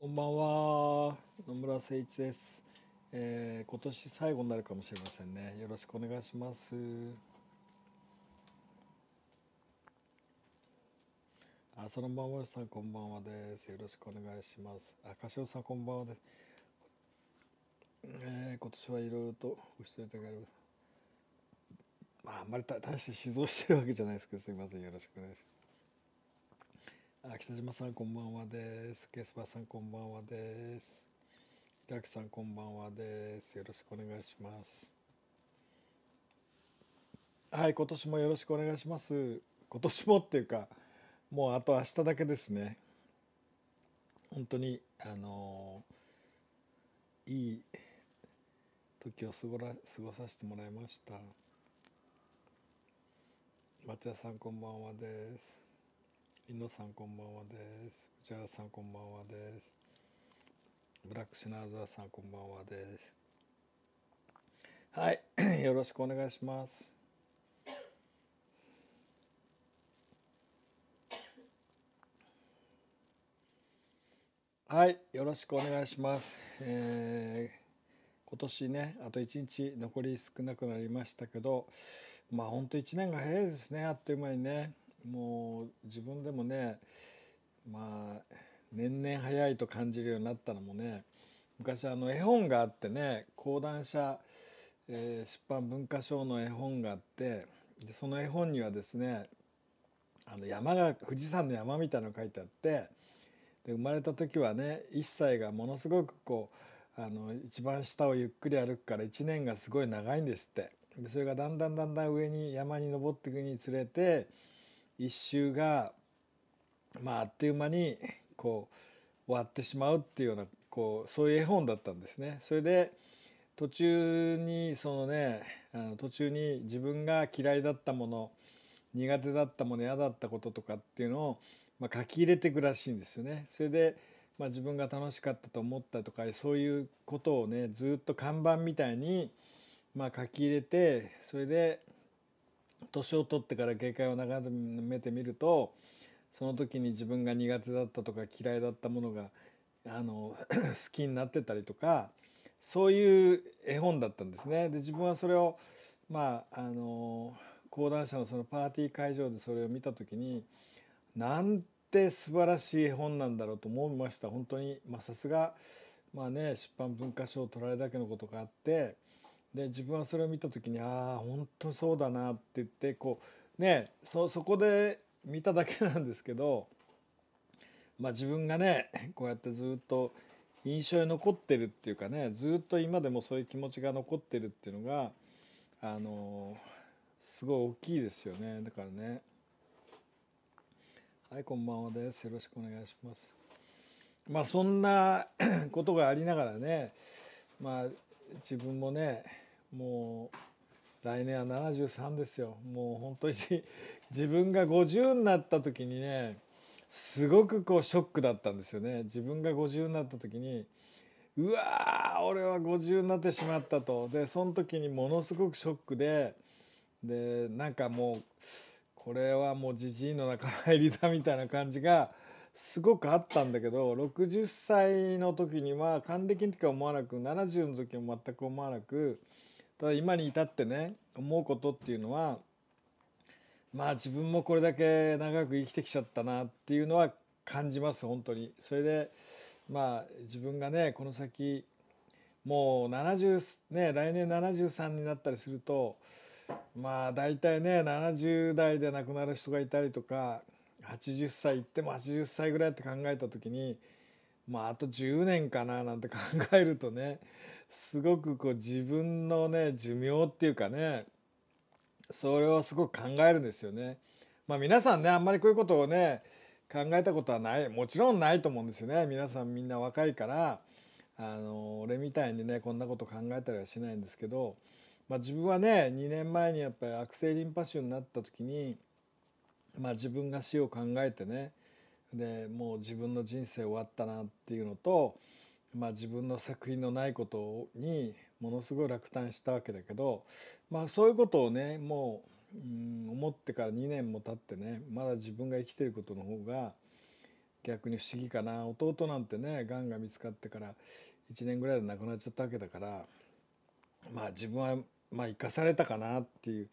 こんばんは野村誠一です、えー、今年最後になるかもしれませんねよろしくお願いしますあそのまんまさんこんばんはですよろしくお願いしますあ柏さんこんばんはです、えー、今年はいろいろとご視聴いただきまあ、あんまり大して指導してるわけじゃないですけどすいませんよろしくお願いしますあ北島さんこんばんはですゲスバさんこんばんはですガキさんこんばんはですよろしくお願いしますはい今年もよろしくお願いします今年もっていうかもうあと明日だけですね本当にあのー、いい時を過ごら過ごさせてもらいました町屋さんこんばんはですインさんこんばんはです。藤原さんこんばんはです。ブラックシナーザーさんこんばんはです。はい、よろしくお願いします。はい、よろしくお願いします。えー、今年ね、あと1日残り少なくなりましたけど、まあ本当1年が早いですね、あっという間にね。もう自分でもねまあ年々早いと感じるようになったのもね昔あの絵本があってね講談社、えー、出版文化賞の絵本があってでその絵本にはですねあの山が富士山の山みたいなの書いてあってで生まれた時はね1歳がものすごくこうあの一番下をゆっくり歩くから1年がすごい長いんですって。でそれがだんだんだんだん上に山に登っていくにつれて一周が、まあ、あっという間にこう終わってしまうっていうようなこうそういう絵本だったんですね。それで途中にそのねあの途中に自分が嫌いだったもの苦手だったもの嫌だったこととかっていうのを、まあ、書き入れていくらしいんですよね。それで、まあ、自分が楽しかったと思ったとかそういうことをねずっと看板みたいに、まあ、書き入れてそれで年を取ってから警戒を眺めてみるとその時に自分が苦手だったとか嫌いだったものがあの 好きになってたりとかそういう絵本だったんですね。で自分はそれをまああの講談社のそのパーティー会場でそれを見た時になんて素晴らしい絵本なんだろうと思いました本当にまあさすがまあね出版文化賞を取られだけのことがあってで自分はそれを見た時にああ本当そうだなって言ってこうねそそこで見ただけなんですけど、まあ、自分がねこうやってずっと印象に残ってるっていうかねずっと今でもそういう気持ちが残ってるっていうのがあのすごい大きいですよねだからねはいこんばんはですよろしくお願いしますまあそんな ことがありながらねまあ自分もねもう来年は73ですよもう本当に 自分が50になった時にねすごくこうショックだったんですよね自分が50になった時にうわ俺は50になってしまったとでその時にものすごくショックででなんかもうこれはもうじじいの仲間入りだみたいな感じがすごくあったんだけど60歳の時には還暦の時は思わなく70の時は全く思わなくただ今に至ってね思うことっていうのはまあ自分もこれだけ長く生きてきちゃったなっていうのは感じます本当に。それでまあ自分がねこの先もう70ね来年73になったりするとまあ大体ね70代で亡くなる人がいたりとか80歳いっても80歳ぐらいって考えた時にまああと10年かななんて考えるとねすごくこう自分のね寿命っていうかねそれをすごく考えるんですよね。まあ皆さんねあんまりこういうことをね考えたことはないもちろんないと思うんですよね皆さんみんな若いからあの俺みたいにねこんなこと考えたりはしないんですけど、まあ、自分はね2年前にやっぱり悪性リンパ腫になった時に、まあ、自分が死を考えてねでもう自分の人生終わったなっていうのと、まあ、自分の作品のないことにものすごい落胆したわけだけど、まあ、そういうことをねもう、うん、思ってから2年も経ってねまだ自分が生きてることの方が逆に不思議かな弟なんてねがんが見つかってから1年ぐらいで亡くなっちゃったわけだからまあ自分はまあ生かされたかなっていう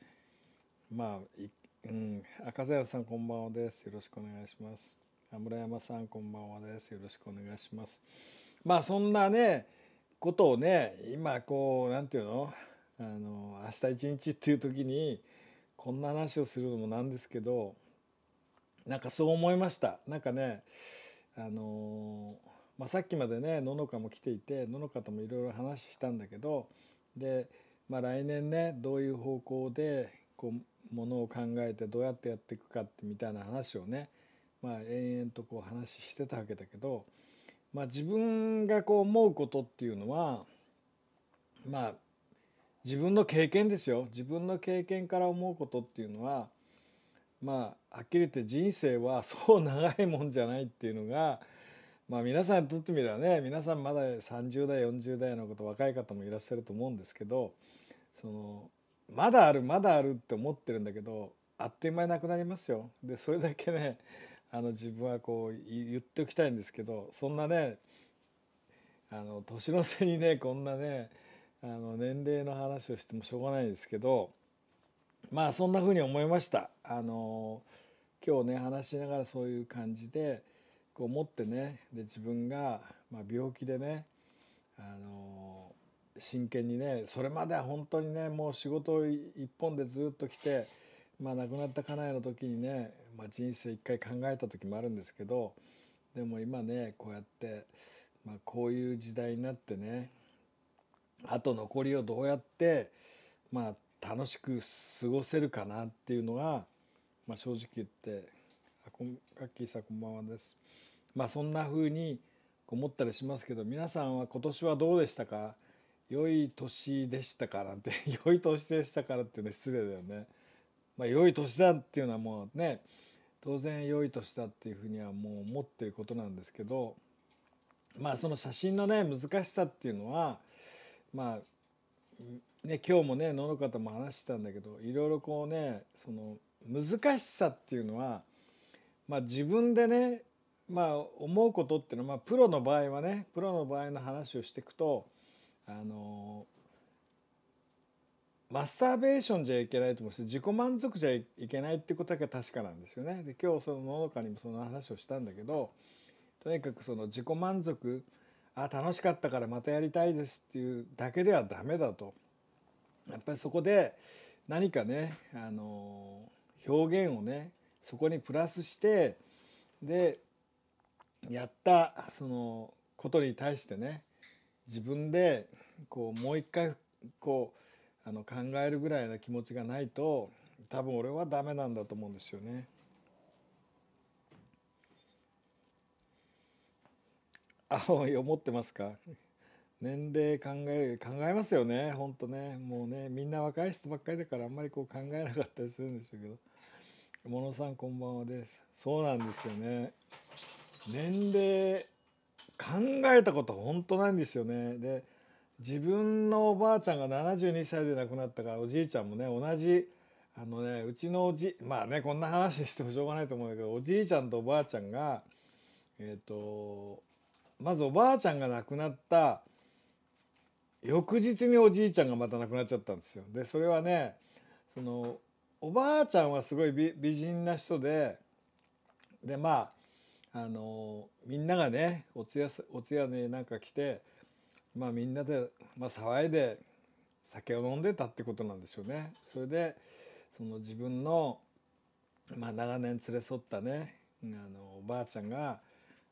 まあうん赤澤さんこんばんはですよろしくお願いします。村山さんこんばんはですよろしくお願いしますまあそんなねことをね今こう何て言うのあの明日一日っていう時にこんな話をするのもなんですけどなんかそう思いましたなんかねあのまあ、さっきまでねののかも来ていてののかともいろいろ話したんだけどで、まあ、来年ねどういう方向でこうものを考えてどうやってやっていくかってみたいな話をねまあ、延々とこう話してたわけだけど、まあ、自分がこう思うことっていうのはまあ自分の経験ですよ自分の経験から思うことっていうのはまあはっきり言って人生はそう長いもんじゃないっていうのが、まあ、皆さんにとってみればね皆さんまだ30代40代のこと若い方もいらっしゃると思うんですけどそのまだあるまだあるって思ってるんだけどあっという間になくなりますよ。でそれだけねあの自分はこう言っておきたいんですけどそんなねあの年の瀬にねこんなねあの年齢の話をしてもしょうがないんですけどまあそんなふうに思いました。あの今日ね話しながらそういう感じでこう持ってねで自分が、まあ、病気でねあの真剣にねそれまでは本当にねもう仕事一本でずっと来て、まあ、亡くなった家内の時にねまあ、人生一回考えた時もあるんですけどでも今ねこうやって、まあ、こういう時代になってねあと残りをどうやって、まあ、楽しく過ごせるかなっていうのが、まあ、正直言ってあこんガッキーさんこんばんはです。まあ、そんな風に思ったりしますけど皆さんは今年はどうでしたか良い年でしたかなんて 良い年でしたからっていうのは失礼だよね。まあ、良い年だっていうのはもうね当然良い年だっていうふうにはもう思ってることなんですけどまあその写真のね難しさっていうのはまあね今日もね野の方も話してたんだけどいろいろこうねその難しさっていうのはまあ自分でねまあ思うことっていうのはまあプロの場合はねプロの場合の話をしていくとあのマスターベーションじゃいけないと思うし自己満足じゃいけないってことだけは確かなんですよね。で今日そのののかにもその話をしたんだけどとにかくその自己満足あ楽しかったからまたやりたいですっていうだけではダメだと。やっぱりそこで何かね、あの表現をねそこにプラスしてでやったそのことに対してね自分でこうもう一回こうあの考えるぐらいの気持ちがないと多分俺はダメなんだと思うんですよね。あ思ってますか年齢考え考えますよね本当ねもうねみんな若い人ばっかりだからあんまりこう考えなかったりするんでしょうけどものさんこんばんはですそうなんですよね年齢考えたこと本当ないんですよねで自分のおばあちゃんが72歳で亡くなったからおじいちゃんもね同じあのねうちのおじまあねこんな話してもしょうがないと思うんだけどおじいちゃんとおばあちゃんがえっ、ー、とまずおばあちゃんが亡くなった翌日におじいちゃんがまた亡くなっちゃったんですよ。でそれはねそのおばあちゃんはすごい美美人な人ででまああのみんながねお通夜お通夜になんか来て。まあ、みんなで、まあ、騒いで酒を飲んでたってことなんでしょうね。それでその自分の、まあ、長年連れ添ったねあのおばあちゃんが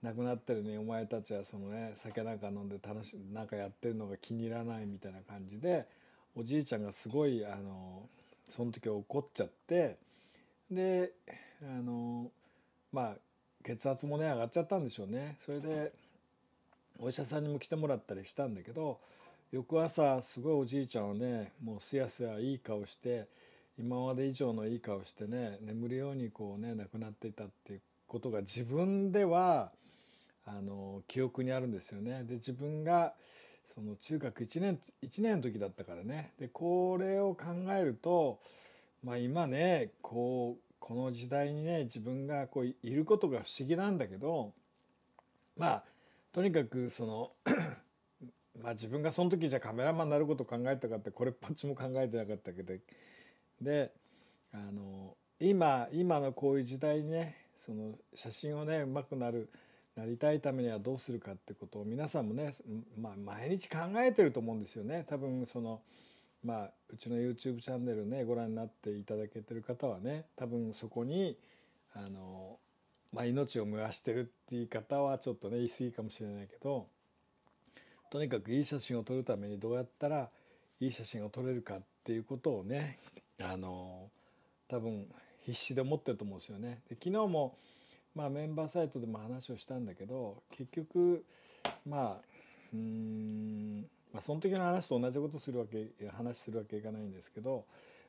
亡くなってるねお前たちはそのね酒なんか飲んで楽しなんかやってるのが気に入らないみたいな感じでおじいちゃんがすごいあのその時怒っちゃってであのまあ血圧もね上がっちゃったんでしょうね。それでお医者さんにも来てもらったりしたんだけど翌朝すごいおじいちゃんはねもうすやすやいい顔して今まで以上のいい顔してね眠るようにこうね亡くなっていたっていうことが自分ではあの記憶にあるんですよね。で自分がその中学1年 ,1 年の時だったからねでこれを考えると、まあ、今ねこうこの時代にね自分がこういることが不思議なんだけどまあとにかくその まあ自分がその時じゃカメラマンになること考えたかってこれっぽっちも考えてなかったけどであの今今のこういう時代にねその写真をねうまくなるなりたいためにはどうするかってことを皆さんもね、まあ、毎日考えてると思うんですよね多分その、まあ、うちの YouTube チャンネルねご覧になっていただけてる方はね多分そこにあのまあ、命を燃やしてるって言い方はちょっとね言い過ぎかもしれないけどとにかくいい写真を撮るためにどうやったらいい写真を撮れるかっていうことをねあの多分必死で思ってると思うんですよね。で昨日も、まあ、メンバーサイトでも話をしたんだけど結局まあうん、まあ、その時の話と同じことするわけ話するわけいかないんですけど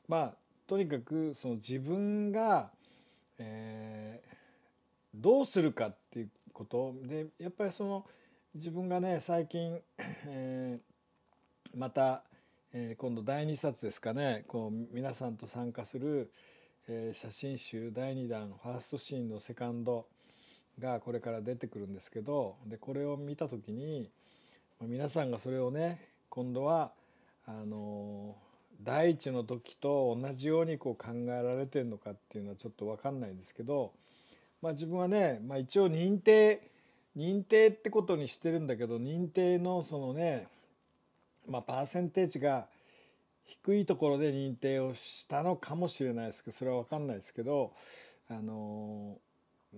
まあとにかくその自分が、えー、どうするかっていうことでやっぱりその自分がね最近、えー、また、えー、今度第2冊ですかねこう皆さんと参加する、えー、写真集第2弾ファーストシーンのセカンドがこれから出てくるんですけどでこれを見た時に皆さんがそれをね今度はあの第一の時と同じようにこう考えられてるのかっていうのはちょっと分かんないんですけどまあ、自分はね、まあ、一応認定認定ってことにしてるんだけど認定のそのね、まあ、パーセンテージが低いところで認定をしたのかもしれないですけどそれは分かんないですけどあの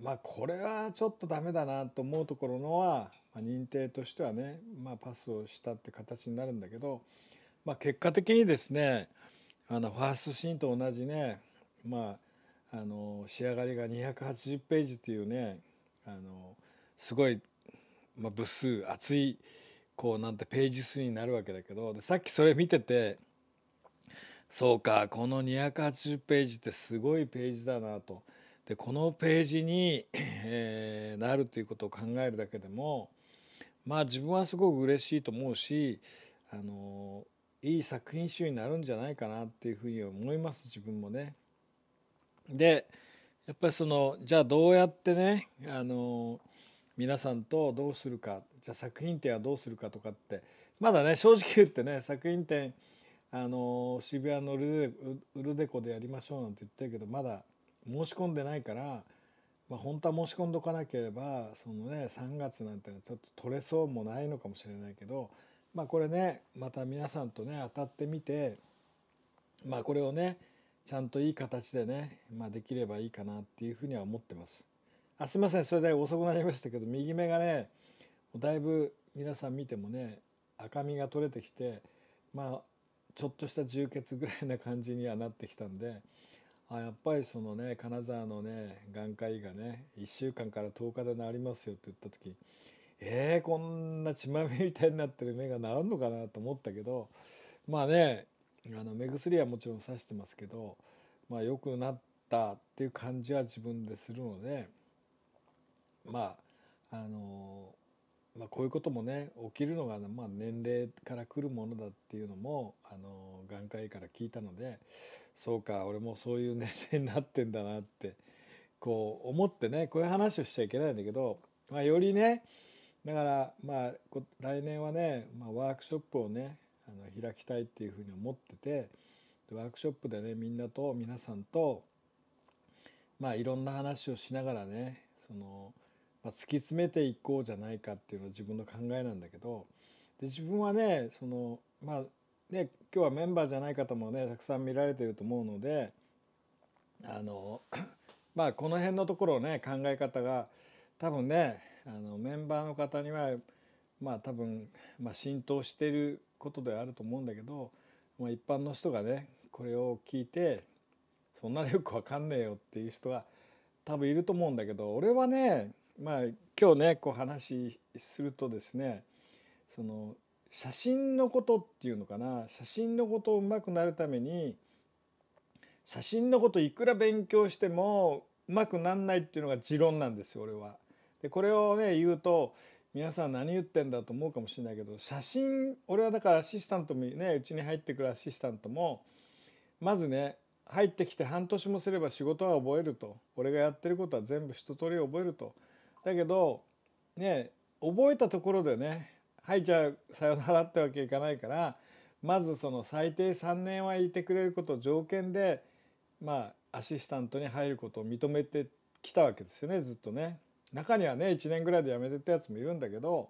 まあこれはちょっとダメだなと思うところのは、まあ、認定としてはね、まあ、パスをしたって形になるんだけど、まあ、結果的にですねあのファーストシーンと同じねまああの仕上がりが280ページというねあのすごい、まあ、部数厚いこうなんてページ数になるわけだけどでさっきそれ見ててそうかこの280ページってすごいページだなと。でこのページに、えー、なるということを考えるだけでもまあ自分はすごく嬉しいと思うしあのいい作品集になるんじゃないかなっていうふうに思います自分もね。でやっぱりそのじゃあどうやってねあの皆さんとどうするかじゃあ作品展はどうするかとかってまだね正直言ってね作品展あの渋谷のウルデコでやりましょうなんて言ってるけどまだ申し込んでないから、まあ、本当は申し込んどかなければそのね3月なんてのはちょっと取れそうもないのかもしれないけど、まあ、これねまた皆さんとね当たってみて、まあ、これをねちゃんといい形でね、まあ、できればいいかなっていうふうには思ってます。あすいませんそれで遅くなりましたけど右目がねだいぶ皆さん見てもね赤みが取れてきてまあちょっとした充血ぐらいな感じにはなってきたんであやっぱりそのね金沢のね眼科医がね1週間から10日で治りますよって言った時えー、こんな血まみれみたいになってる目が治るのかなと思ったけどまあねあの目薬はもちろんさしてますけど、まあ、良くなったっていう感じは自分でするのでまああの、まあ、こういうこともね起きるのが、まあ、年齢からくるものだっていうのもあの眼科医から聞いたのでそうか俺もそういう年齢になってんだなってこう思ってねこういう話をしちゃいけないんだけど、まあ、よりねだからまあ来年はね、まあ、ワークショップをねあの開きたいっていうふうに思っててでワークショップでねみんなと皆さんとまあいろんな話をしながらねその、まあ、突き詰めていこうじゃないかっていうのは自分の考えなんだけどで自分はねそのまあね今日はメンバーじゃない方もねたくさん見られてると思うのであの まあこの辺のところをね考え方が多分ねあのメンバーの方にはまあ多分、まあ、浸透していることではあると思うんだけど、まあ、一般の人がねこれを聞いてそんなによくわかんねえよっていう人は多分いると思うんだけど俺はねまあ今日ねこう話するとですねその写真のことっていうのかな写真のことをうまくなるために写真のこといくら勉強してもうまくなんないっていうのが持論なんですよ俺は。でこれをね言うと皆さん何言ってんだと思うかもしれないけど写真俺はだからアシスタントもねうちに入ってくるアシスタントもまずね入ってきて半年もすれば仕事は覚えると俺がやってることは全部一通り覚えるとだけどね覚えたところでねはいじゃあさよならってわけいかないからまずその最低3年はいてくれること条件でまあアシスタントに入ることを認めてきたわけですよねずっとね。中にはね1年ぐらいで辞めてったやつもいるんだけど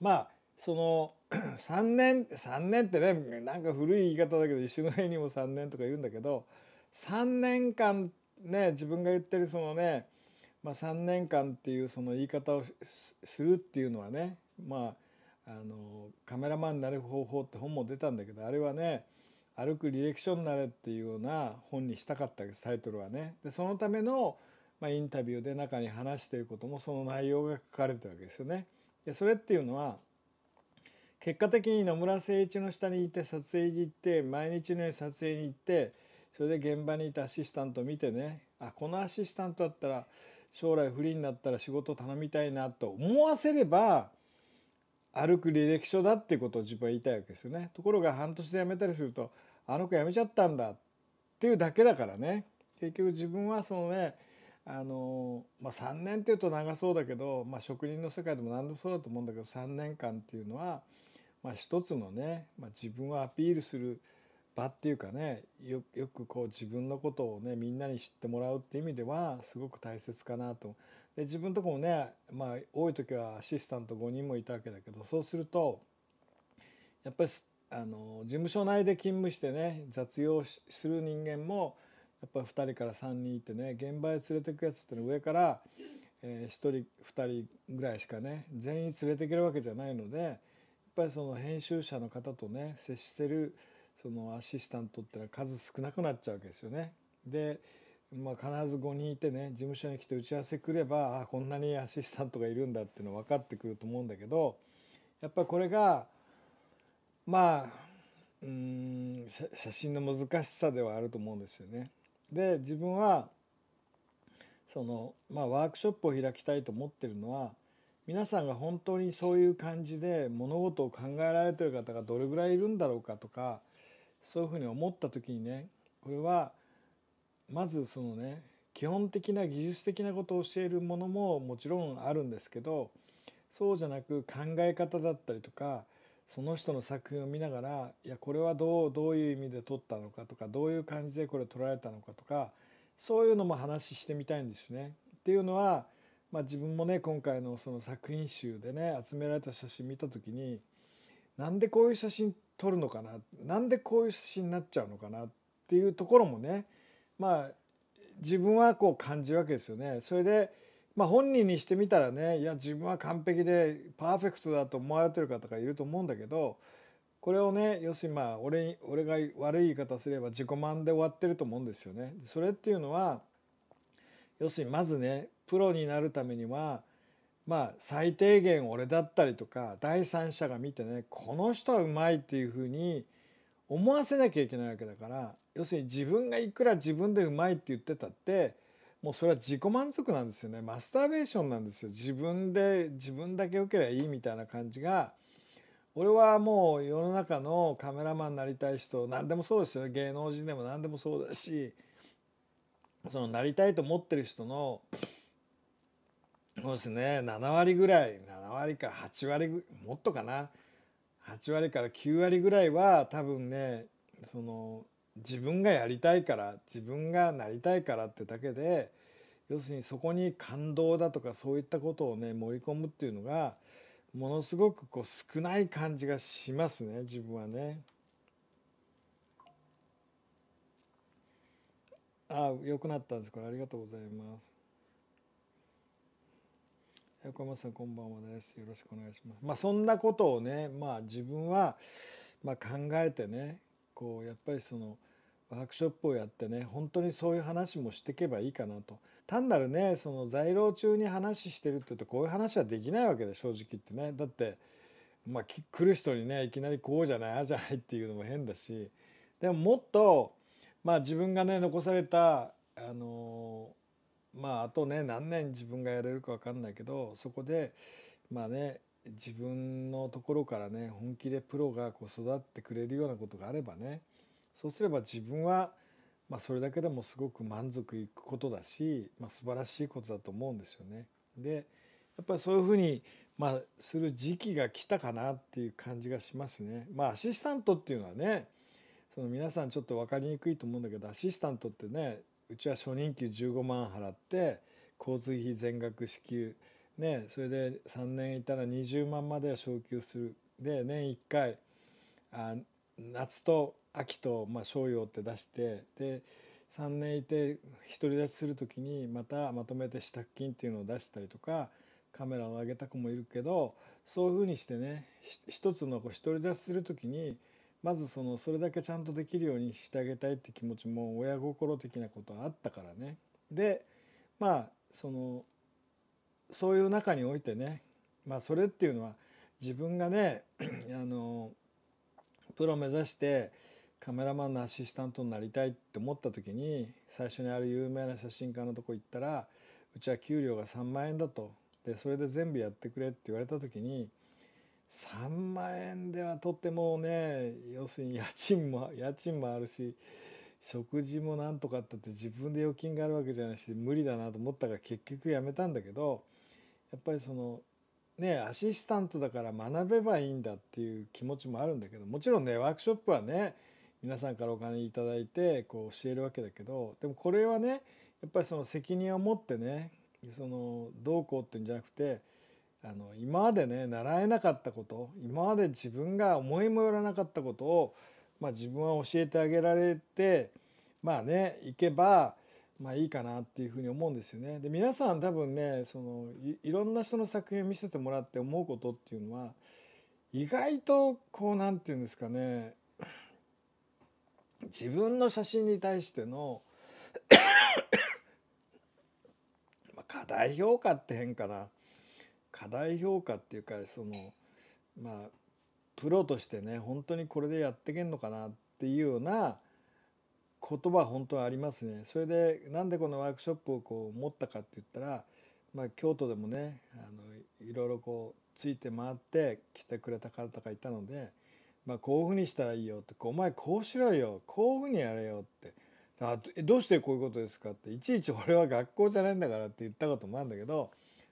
まあその3 年3年ってねなんか古い言い方だけど石の絵にも3年とか言うんだけど3年間ね自分が言ってるそのね、まあ、3年間っていうその言い方をするっていうのはねまああのカメラマンになる方法って本も出たんだけどあれはね歩く履歴書になれっていうような本にしたかったタイトルはね。でそのためのまあ、インタビューで中に話していることもその内容が書かれてるわけですよね。でそれっていうのは結果的に野村誠一の下にいて撮影に行って毎日のように撮影に行ってそれで現場にいたアシスタントを見てねあこのアシスタントだったら将来不利になったら仕事を頼みたいなと思わせれば歩く履歴書だっていうことを自分は言いたいわけですよね。ところが半年で辞めたりするとあの子辞めちゃったんだっていうだけだからね結局自分はそのねあのまあ、3年っていうと長そうだけど、まあ、職人の世界でも何でもそうだと思うんだけど3年間っていうのは、まあ、一つのね、まあ、自分をアピールする場っていうかねよくこう自分のことをねみんなに知ってもらうっていう意味ではすごく大切かなとで自分とこもね、まあ、多い時はアシスタント5人もいたわけだけどそうするとやっぱりあの事務所内で勤務してね雑用する人間もやっぱり2人から3人いてね現場へ連れてくやつってのは上から、えー、1人2人ぐらいしかね全員連れていけるわけじゃないのでやっぱりその編集者の方とね接してるそのアシスタントってのは数少なくなっちゃうわけですよね。でまあ、必ず5人いてね事務所に来て打ち合わせ来ればあこんなにアシスタントがいるんだっていうの分かってくると思うんだけどやっぱこれがまあうん写真の難しさではあると思うんですよね。で自分はその、まあ、ワークショップを開きたいと思ってるのは皆さんが本当にそういう感じで物事を考えられてる方がどれぐらいいるんだろうかとかそういうふうに思った時にねこれはまずそのね基本的な技術的なことを教えるものももちろんあるんですけどそうじゃなく考え方だったりとかその人の作品を見ながらいやこれはどうどういう意味で撮ったのかとかどういう感じでこれ撮られたのかとかそういうのも話してみたいんですね。っていうのは、まあ、自分もね今回のその作品集でね集められた写真見た時になんでこういう写真撮るのかななんでこういう写真になっちゃうのかなっていうところもねまあ自分はこう感じるわけですよね。それでまあ、本人にしてみたらねいや自分は完璧でパーフェクトだと思われてる方がいると思うんだけどこれをね要するにまあ俺俺が悪い言い方すれば自己満で終わってると思うんですよね。それっていうのは要するにまずねプロになるためにはまあ最低限俺だったりとか第三者が見てねこの人はうまいっていうふうに思わせなきゃいけないわけだから要するに自分がいくら自分でうまいって言ってたってもうそれは自己満足なんですよねマスターベーションなんですよ自分で自分だけ良ければいいみたいな感じが俺はもう世の中のカメラマンになりたい人何でもそうですよ芸能人でも何でもそうだしそのなりたいと思ってる人のそうですね7割ぐらい7割か8割もっとかな8割から9割ぐらいは多分ねその自分がやりたいから自分がなりたいからってだけで要するにそこに感動だとかそういったことをね盛り込むっていうのがものすごくこう少ない感じがしますね自分はね。あ良くなったんですこれありがとうございます。横山さんこんばんはですよろしくお願いします。まあそんなことをねまあ自分はまあ考えてねこうやっぱりそのワークショップをやってね本当にそういう話もしていけばいいかなと単なるねその在労中に話してるって言うとこういう話はできないわけで正直言ってねだってまあ来る人にねいきなりこうじゃないあじゃないっていうのも変だしでももっとまあ自分がね残されたあのまああとね何年自分がやれるか分かんないけどそこでまあね自分のところからね本気でプロがこう育ってくれるようなことがあればねそうすれば自分は、まあ、それだけでもすごく満足いくことだし、まあ、素晴らしいことだと思うんですよね。でやっぱりそういうふうに、まあ、する時期が来たかなっていう感じがしますね。まあアシスタントっていうのはねその皆さんちょっと分かりにくいと思うんだけどアシスタントってねうちは初任給15万払って交通費全額支給、ね、それで3年いたら20万までは昇給するで年1回あ夏と秋とまあ商用って出してで3年いて独り立ちする時にまたまとめて支度金っていうのを出したりとかカメラを上げた子もいるけどそういうふうにしてね一つのこう独り立ちする時にまずそのそれだけちゃんとできるようにしてあげたいって気持ちも親心的なことはあったからね。でまあそのそういう中においてね、まあ、それっていうのは自分がね あのプロ目指してカメラマンのアシスタントになりたいって思った時に最初にある有名な写真家のとこ行ったらうちは給料が3万円だとでそれで全部やってくれって言われた時に3万円ではとってもね要するに家賃も家賃もあるし食事もなんとかったって自分で預金があるわけじゃないし無理だなと思ったから結局やめたんだけどやっぱりそのねアシスタントだから学べばいいんだっていう気持ちもあるんだけどもちろんねワークショップはね皆さんからお金頂いてこう教えるわけだけどでもこれはねやっぱりその責任を持ってねそのどうこうっていうんじゃなくてあの今までね習えなかったこと今まで自分が思いもよらなかったことを、まあ、自分は教えてあげられてまあねいけばまあいいかなっていうふうに思うんですよね。で皆さん多分ねそのいろんな人の作品を見せてもらって思うことっていうのは意外とこう何て言うんですかね自分の写真に対しての ま過大評価って変かな過大評価っていうかそのまあプロとしてね本当にこれでやってけんのかなっていうような言葉本当はありますね。それでなんでこのワークショップをこう持ったかって言ったら、まあ、京都でもねあのいろいろこうついて回って来てくれた方がいたのでまあ、こういうふうにしたらいいよってお前こうしろよこういうふうにやれよってあどうしてこういうことですかっていちいち俺は学校じゃないんだからって言ったこともあるんだけど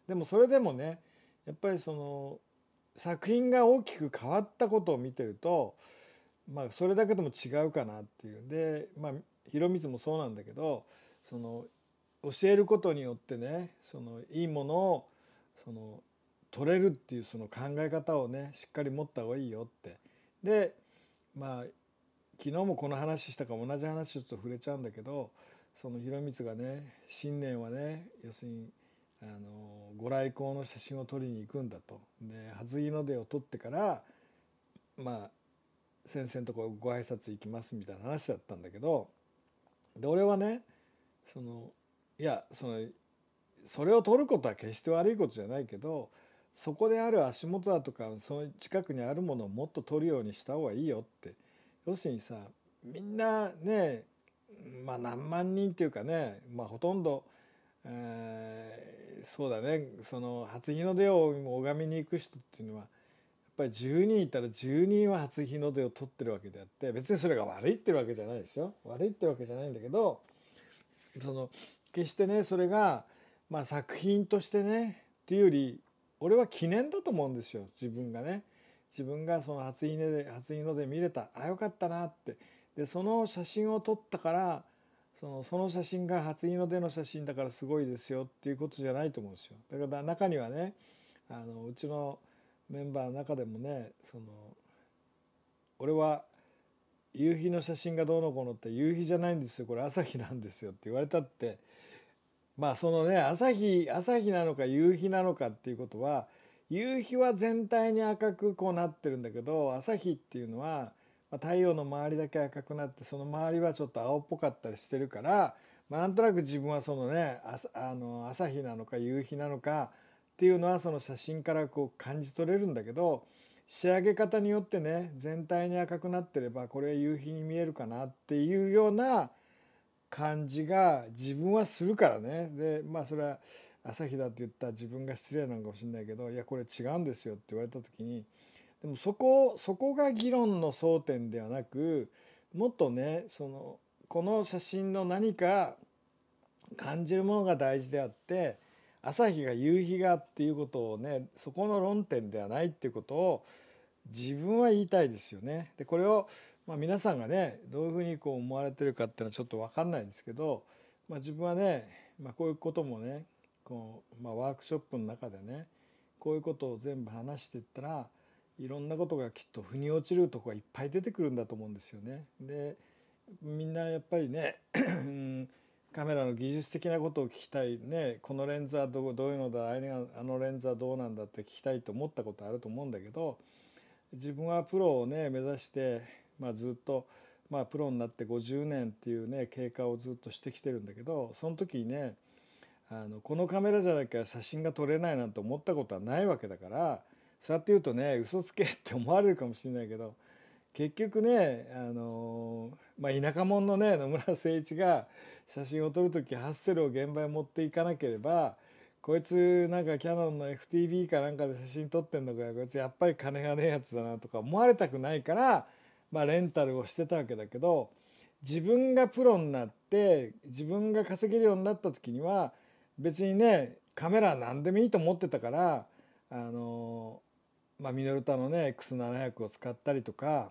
でもそれでもねやっぱりその作品が大きく変わったことを見てると、まあ、それだけでも違うかなっていうで、まあ、み光もそうなんだけどその教えることによってねそのいいものをその取れるっていうその考え方をねしっかり持った方がいいよってでまあ昨日もこの話したか同じ話ちょっと触れちゃうんだけどその広光がね新年はね要するにあのご来光の写真を撮りに行くんだとで初日の出を撮ってからまあ先生のとこご挨拶行きますみたいな話だったんだけどで俺はねそのいやそのそれを撮ることは決して悪いことじゃないけどそこである足元だとかその近くにあるものをもっと取るようにした方がいいよって要するにさみんなねまあ何万人っていうかねまあほとんど、えー、そうだねその初日の出を拝みに行く人っていうのはやっぱり10人いたら10人は初日の出を取ってるわけであって別にそれが悪いってるわけじゃないでしょ悪いってわけじゃないんだけどその決してねそれが、まあ、作品としてねっていうより俺は記念だと思うんですよ自分がね自分がその初日の初日の出見れたあよかったなってでその写真を撮ったからそのその写真が初日の出の写真だからすごいですよっていうことじゃないと思うんですよだから中にはねあのうちのメンバーの中でもねその俺は夕日の写真がどうのこうのって夕日じゃないんですよこれ朝日なんですよって言われたってまあそのね朝日朝日なのか夕日なのかっていうことは夕日は全体に赤くこうなってるんだけど朝日っていうのは太陽の周りだけ赤くなってその周りはちょっと青っぽかったりしてるから、まあ、なんとなく自分はそのねあの朝日なのか夕日なのかっていうのはその写真からこう感じ取れるんだけど仕上げ方によってね全体に赤くなってればこれは夕日に見えるかなっていうような感じが自分はするからねでまあそれは朝日だって言った自分が失礼なのかもしれないけどいやこれ違うんですよって言われた時にでもそこそこが議論の争点ではなくもっとねそのこの写真の何か感じるものが大事であって朝日が夕日がっていうことをねそこの論点ではないっていうことを自分は言いたいですよね。でこれをまあ、皆さんがねどういうふうにこう思われてるかっていうのはちょっと分かんないですけど、まあ、自分はね、まあ、こういうこともねこう、まあ、ワークショップの中でねこういうことを全部話していったらいろんなことがきっと腑に落ちるとこがいっぱい出てくるんだと思うんですよね。でみんなやっぱりねカメラの技術的なことを聞きたい、ね、このレンズはどどういうのだあのレンズはどうなんだって聞きたいと思ったことあると思うんだけど自分はプロをね目指してまあ、ずっと、まあ、プロになって50年っていうね経過をずっとしてきてるんだけどその時にねあのこのカメラじゃなきゃ写真が撮れないなんて思ったことはないわけだからそうやって言うとね嘘つけって思われるかもしれないけど結局ね、あのまあ、田舎者のね野村誠一が写真を撮る時ハッセルを現場へ持っていかなければこいつなんかキヤノンの FTB かなんかで写真撮ってんのかよこいつやっぱり金がねえやつだなとか思われたくないからまあ、レンタルをしてたわけだけど自分がプロになって自分が稼げるようになった時には別にねカメラ何でもいいと思ってたからあの、まあ、ミノルタのね X700 を使ったりとか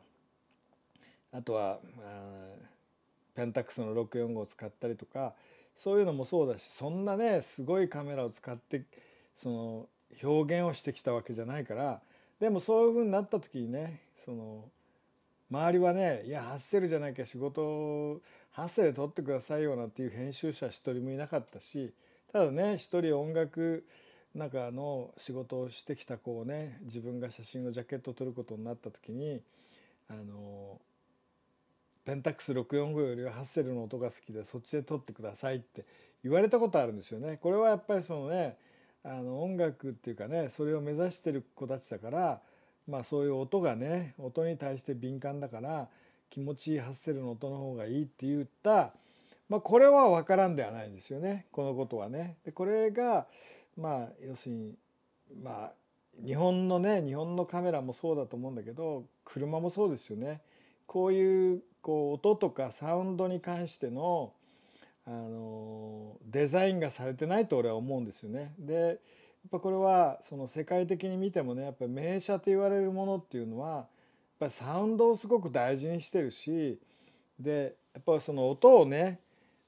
あとはペンタックスの645を使ったりとかそういうのもそうだしそんなねすごいカメラを使ってその表現をしてきたわけじゃないからでもそういうふうになった時にねその周りはねいやハッセルじゃなきゃ仕事ハッセル取ってくださいよなんていう編集者一人もいなかったしただね一人音楽なんかの仕事をしてきた子をね自分が写真のジャケットを撮ることになった時にあのペンタックス645よりはハッセルの音が好きでそっちで撮ってくださいって言われたことあるんですよね。これはやっぱりそのねあの音楽っていうかねそれを目指してる子たちだからまあ、そういう音がね音に対して敏感だから気持ちいい発せるの音の方がいいって言った、まあ、これは分からんではないんですよねこのことはね。でこれがまあ要するにまあ日本のね日本のカメラもそうだと思うんだけど車もそうですよね。こういうこう音とかサウンドに関してのあのデザインがされてないと俺は思うんですよね。でぱこれはその世界的に見てもねやっぱり名車と言われるものっていうのはやっぱりサウンドをすごく大事にしてるしでやっぱその音をね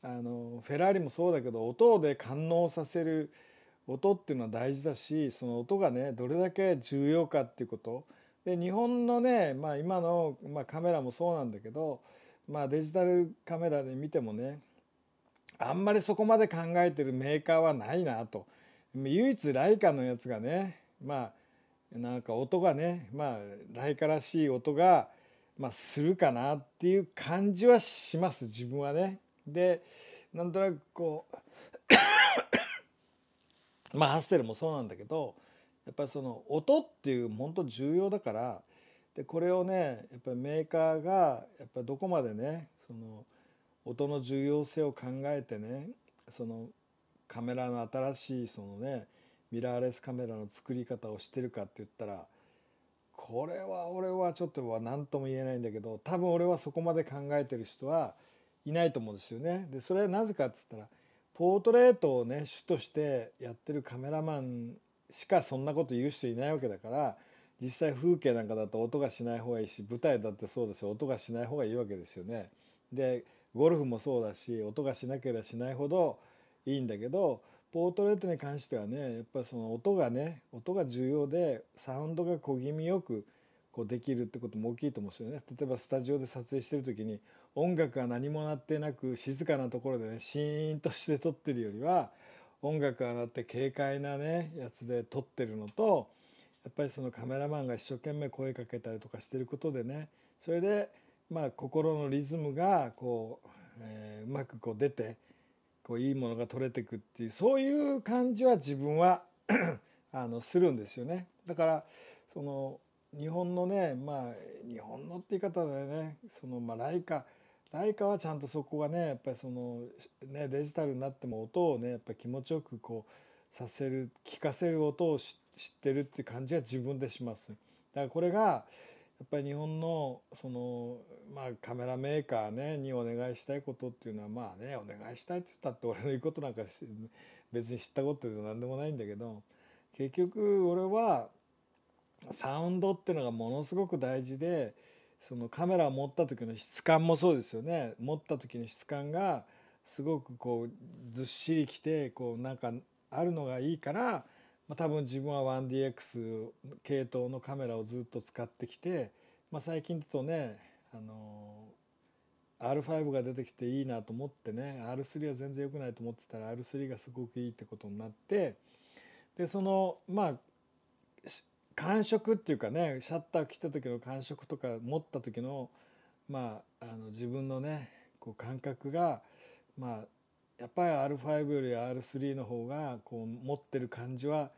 あのフェラーリもそうだけど音で感応させる音っていうのは大事だしその音がねどれだけ重要かっていうことで日本のね、まあ、今の、まあ、カメラもそうなんだけど、まあ、デジタルカメラで見てもねあんまりそこまで考えてるメーカーはないなと。唯一ライカのやつがねまあなんか音がねまあライカらしい音が、まあ、するかなっていう感じはします自分はね。でなんとなくこう まあハステルもそうなんだけどやっぱりその音っていう本当重要だからでこれをねやっぱりメーカーがやっぱどこまでねその音の重要性を考えてねそのカメラの新しいそのねミラーレスカメラの作り方をしてるかって言ったらこれは俺はちょっとは何とも言えないんだけど多分俺はそこまで考えてる人はいないと思うんですよね。でそれはなぜかっつったらポートレートをね主としてやってるカメラマンしかそんなこと言う人いないわけだから実際風景なんかだと音がしない方がいいし舞台だってそうだし音がしない方がいいわけですよね。でゴルフもそうだし音がしなければしないほどいいんだけどポートレートに関してはねやっぱりその音がね音が重要でサウンドが小気味よくこうできるってことも大きいと思うんですよね例えばスタジオで撮影してる時に音楽が何も鳴ってなく静かなところでねシーンとして撮ってるよりは音楽が鳴って軽快なねやつで撮ってるのとやっぱりそのカメラマンが一生懸命声かけたりとかしてることでねそれでまあ心のリズムがこう、えー、うまくこう出てこういいものが取れてくっていうそういう感じは自分は あのするんですよね。だからその日本のねまあ日本のって言い方だよねそのまあライカライカはちゃんとそこがねやっぱりそのねデジタルになっても音をねやっぱ気持ちよくこうさせる聞かせる音を知ってるって感じは自分でします。だからこれがやっぱり日本のその、まあ、カメラメーカー、ね、にお願いしたいことっていうのはまあねお願いしたいって言ったって俺の言うことなんか別に知ったことで何でもないんだけど結局俺はサウンドっていうのがものすごく大事でそのカメラを持った時の質感もそうですよね持った時の質感がすごくこうずっしりきてこうなんかあるのがいいから。まあ、多分自分は 1DX 系統のカメラをずっと使ってきて、まあ、最近だとねあの R5 が出てきていいなと思ってね R3 は全然良くないと思ってたら R3 がすごくいいってことになってでそのまあ感触っていうかねシャッター切った時の感触とか持った時のまああの自分のねこう感覚がまあやっぱり R5 より R3 の方がこう持ってる感じは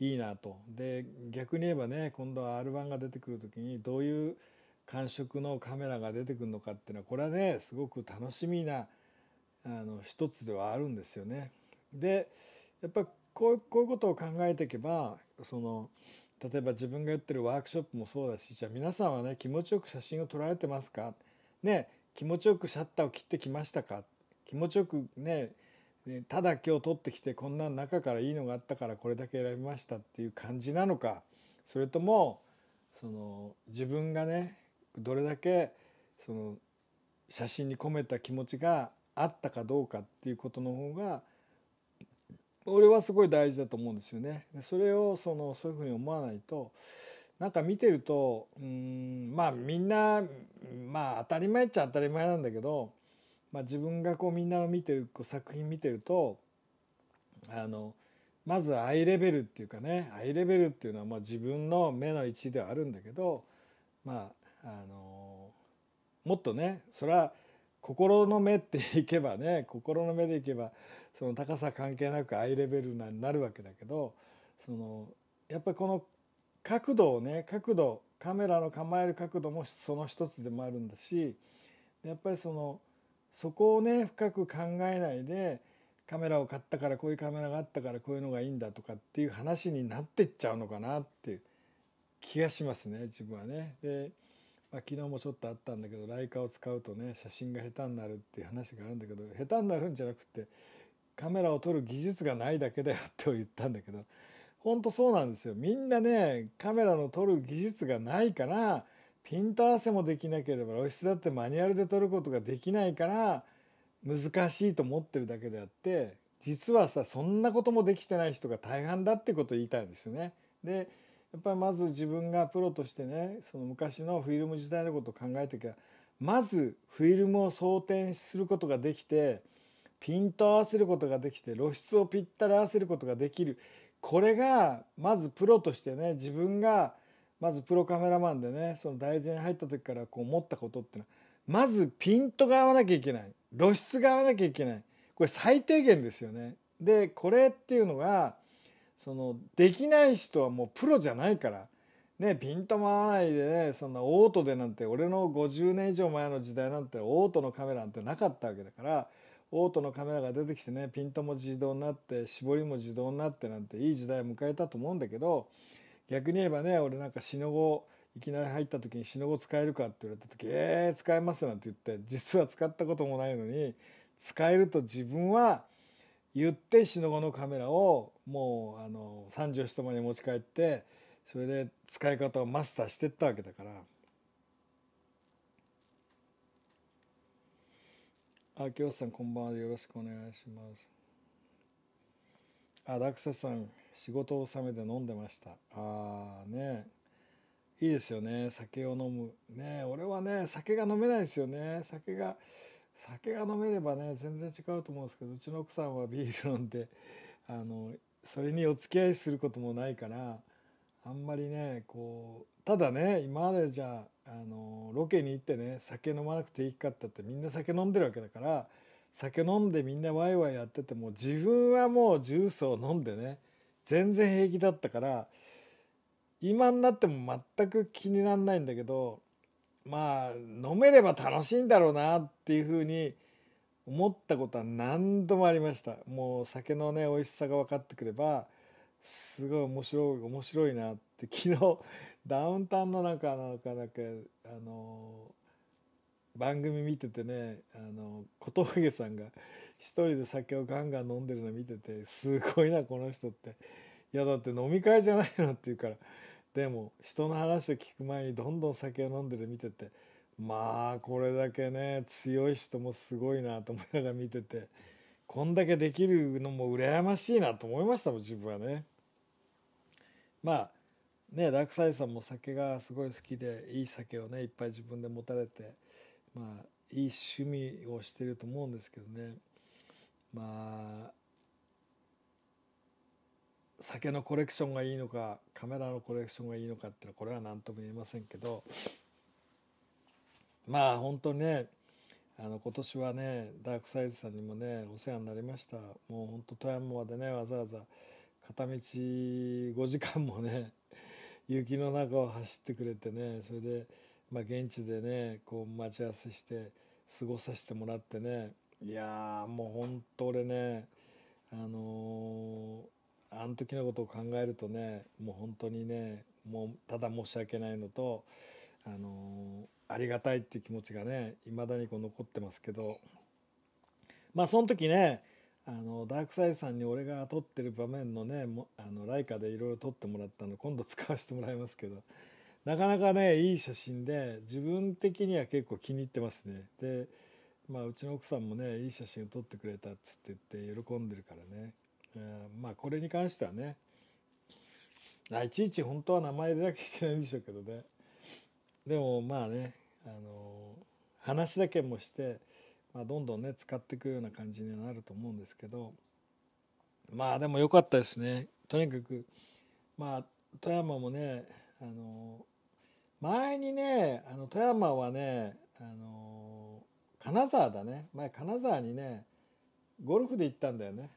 いいなとで逆に言えばね今度は R1 が出てくる時にどういう感触のカメラが出てくるのかっていうのはこれはねすごく楽しみなあの一つではあるんですよね。でやっぱこうこういうことを考えていけばその例えば自分がやってるワークショップもそうだしじゃあ皆さんはね気持ちよく写真を撮られてますかね気持ちよくシャッターを切ってきましたか気持ちよくねね、ただ今日取ってきてこんな中からいいのがあったからこれだけ選びましたっていう感じなのかそれともその自分がねどれだけその写真に込めた気持ちがあったかどうかっていうことの方が俺はすごい大事だと思うんですよね。それをそのそういうふうに思わないとなんか見てるとうんまあみんなまあ当たり前っちゃ当たり前なんだけどまあ、自分がこうみんなの見てるこう作品見てるとあのまずアイレベルっていうかねアイレベルっていうのはまあ自分の目の位置ではあるんだけどまああのもっとねそれは心の目っていけばね心の目でいけばその高さ関係なくアイレベルになるわけだけどそのやっぱりこの角度をね角度カメラの構える角度もその一つでもあるんだしやっぱりそのそこをね深く考えないでカメラを買ったからこういうカメラがあったからこういうのがいいんだとかっていう話になってっちゃうのかなっていう気がしますね自分はね。で、まあ、昨日もちょっとあったんだけどライカを使うとね写真が下手になるっていう話があるんだけど下手になるんじゃなくてカメラを撮る技術がないだけだよって言ったんだけど本当そうなんですよみんなねカメラの撮る技術がないからピント合わせもできなければ露出だってマニュアルで撮ることができないから難しいと思ってるだけであって実はさそんなこともできてない人が大半だってことを言いたいんですよね。でやっぱりまず自分がプロとしてねその昔のフィルム時代のことを考えてきゃまずフィルムを装填することができてピント合わせることができて露出をぴったり合わせることができるこれがまずプロとしてね自分がまずプロカメラマンでねその代理店に入った時からこう思ったことってのはまずピントが合わなきゃいけない露出が合わなきゃいけないこれ最低限ですよね。でこれっていうのがそのできない人はもうプロじゃないから、ね、ピントも合わないでねそんなオートでなんて俺の50年以上前の時代なんてオートのカメラなんてなかったわけだからオートのカメラが出てきてねピントも自動になって絞りも自動になってなんていい時代を迎えたと思うんだけど逆に言えばね俺なんか死の後いきなり入った時に「死の後使えるか?」って言われた時「えー、使えます」なんて言って実は使ったこともないのに使えると自分は言って死の後のカメラをもうあの三条一とまに持ち帰ってそれで使い方をマスターしてったわけだから。あ、きょうさんこんばんは。よろしくお願いします。あ、ダクサさん。仕事納めて飲んでましたああねいいですよね酒を飲むね俺はね酒が飲めないですよね酒が酒が飲めればね全然違うと思うんですけどうちの奥さんはビール飲んであのそれにお付き合いすることもないからあんまりねこうただね今までじゃあのロケに行ってね酒飲まなくていいかったってみんな酒飲んでるわけだから酒飲んでみんなワイワイやってても自分はもうジュースを飲んでね全然平気だったから今になっても全く気にならないんだけどまあ飲めれば楽しいんだろうなっていうふうに思ったことは何度もありましたもう酒のね美味しさが分かってくればすごい面白い面白いなって昨日ダウンタウンの中なんかなんかあの番組見ててねあの小峠さんが一人で酒をガンガン飲んでるの見ててすごいなこの人っていやだって飲み会じゃないのって言うからでも人の話を聞く前にどんどん酒を飲んでる見ててまあこれだけね強い人もすごいなと思いながら見ててこんだけできるのも羨ましいなと思いましたもん自分はね。まあねダークサイさんも酒がすごい好きでいい酒をねいっぱい自分で持たれてまあいい趣味をしてると思うんですけどね。まあ酒のコレクションがいいのかカメラのコレクションがいいのかっていうのはこれは何とも言えませんけどまあ本当にねあの今年はねダークサイズさんにもねお世話になりましたもう本当富山までねわざわざ片道5時間もね 雪の中を走ってくれてねそれで、まあ、現地でねこう待ち合わせして過ごさせてもらってねいやもう本当俺ねあのー、あの時のことを考えるとねもう本当にねもうただ申し訳ないのと、あのー、ありがたいっていう気持ちがねいまだにこう残ってますけどまあその時ねあのダークサイドさんに俺が撮ってる場面のねもあのライカでいろいろ撮ってもらったの今度使わせてもらいますけどなかなかねいい写真で自分的には結構気に入ってますね。でまあうちの奥さんもねいい写真を撮ってくれたっつって言って喜んでるからね、えー、まあこれに関してはねあいちいち本当は名前入れなきゃいけないんでしょうけどねでもまあねあのー、話だけもして、まあ、どんどんね使っていくような感じにはなると思うんですけどまあでも良かったですねとにかくまあ富山もねあのー、前にねあの富山はねあのー金沢だね前金沢にねゴルフで行ったんだよね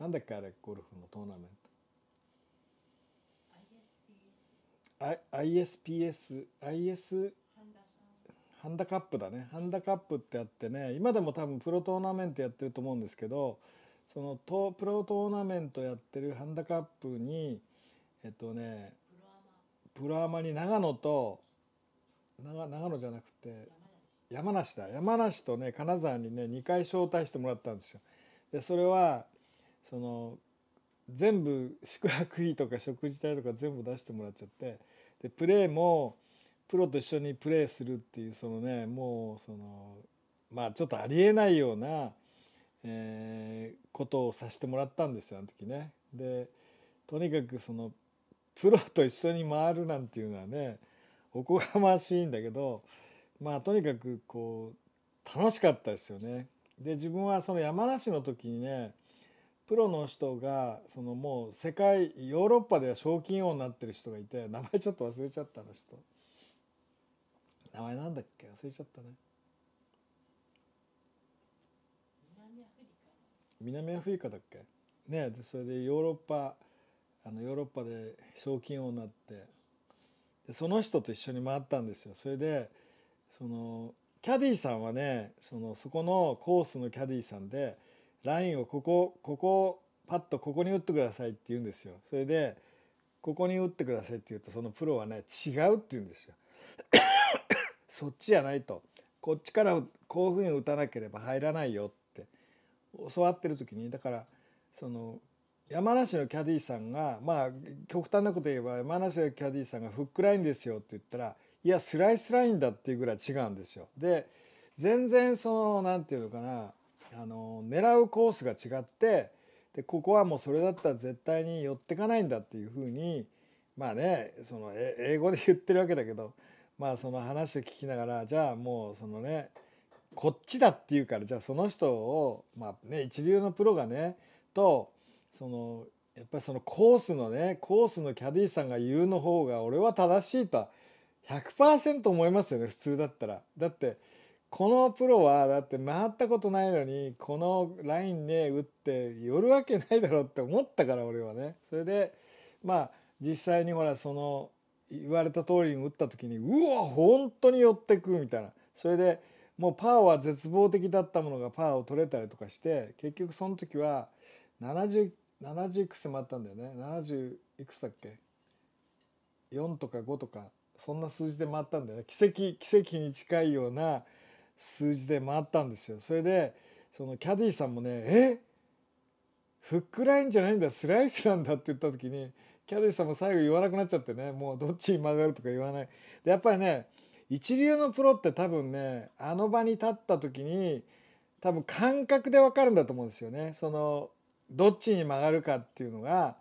なんだっけあれゴルフのトーナメント ISPS IS ハンダカップだねハンダカップってあってね今でも多分プロトーナメントやってると思うんですけどそのとプロトーナメントやってるハンダカップにえっとねプロアマに長野と長長野じゃなくて山梨だ山梨とね金沢にね2回招待してもらったんですよ。でそれはその全部宿泊費とか食事代とか全部出してもらっちゃってでプレーもプロと一緒にプレーするっていうそのねもうそのまあちょっとありえないような、えー、ことをさせてもらったんですよあの時ね。でとにかくそのプロと一緒に回るなんていうのはねおこがましいんだけどまあとにかくこう楽しかったですよね。で自分はその山梨の時にねプロの人がそのもう世界ヨーロッパでは賞金王になってる人がいて名前ちょっと忘れちゃったの人名前なんだっけ忘れちゃったね南アフリカだっけねでそれでヨーロッパあのヨーロッパで賞金王になってでその人と一緒に回ったんですよそれでそのキャディーさんはねそのそこのコースのキャディーさんでラインをここここパッとここに打ってくださいって言うんですよ。それでここに打ってくださいって言うとそのプロはね違うって言うんですよ。そっちじゃないとこっちからこういうふうに打たなければ入らないよって教わってる時にだからその山梨のキャディーさんがまあ極端なこと言えば山梨のキャディーさんがフックラインですよって言ったらいやスライスラインだっていうぐらい違うんですよ。で全然その何て言うのかなあの狙うコースが違ってでここはもうそれだったら絶対に寄ってかないんだっていうふうにまあねその英語で言ってるわけだけどまあその話を聞きながらじゃあもうそのねこっちだっていうからじゃあその人をまあね一流のプロがねとそのやっぱりそのコースのねコースのキャディーさんが言うの方が俺は正しいと100%思いますよね普通だったら。だってこのプロはだって回ったことないのにこのラインで打って寄るわけないだろうって思ったから俺はね。それでまあ実際にほらその言われた通りに打った時にうわ本当に寄ってくみたいな。それでもうパーは絶望的だったものがパーを取れたりとかして結局その時は70 70いくつもあったんだよね70いくつだっけ4とか5とかそんな数字で回ったんだよね奇跡奇跡に近いような数字で回ったんですよそれでそのキャディーさんもね「えフックラインじゃないんだスライスなんだ」って言った時にキャディーさんも最後言わなくなっちゃってねもうどっちに曲がるとか言わないでやっぱりね一流のプロって多分ねあの場に立った時に多分感覚で分かるんだと思うんですよねそのどっちに曲がるかっていうのが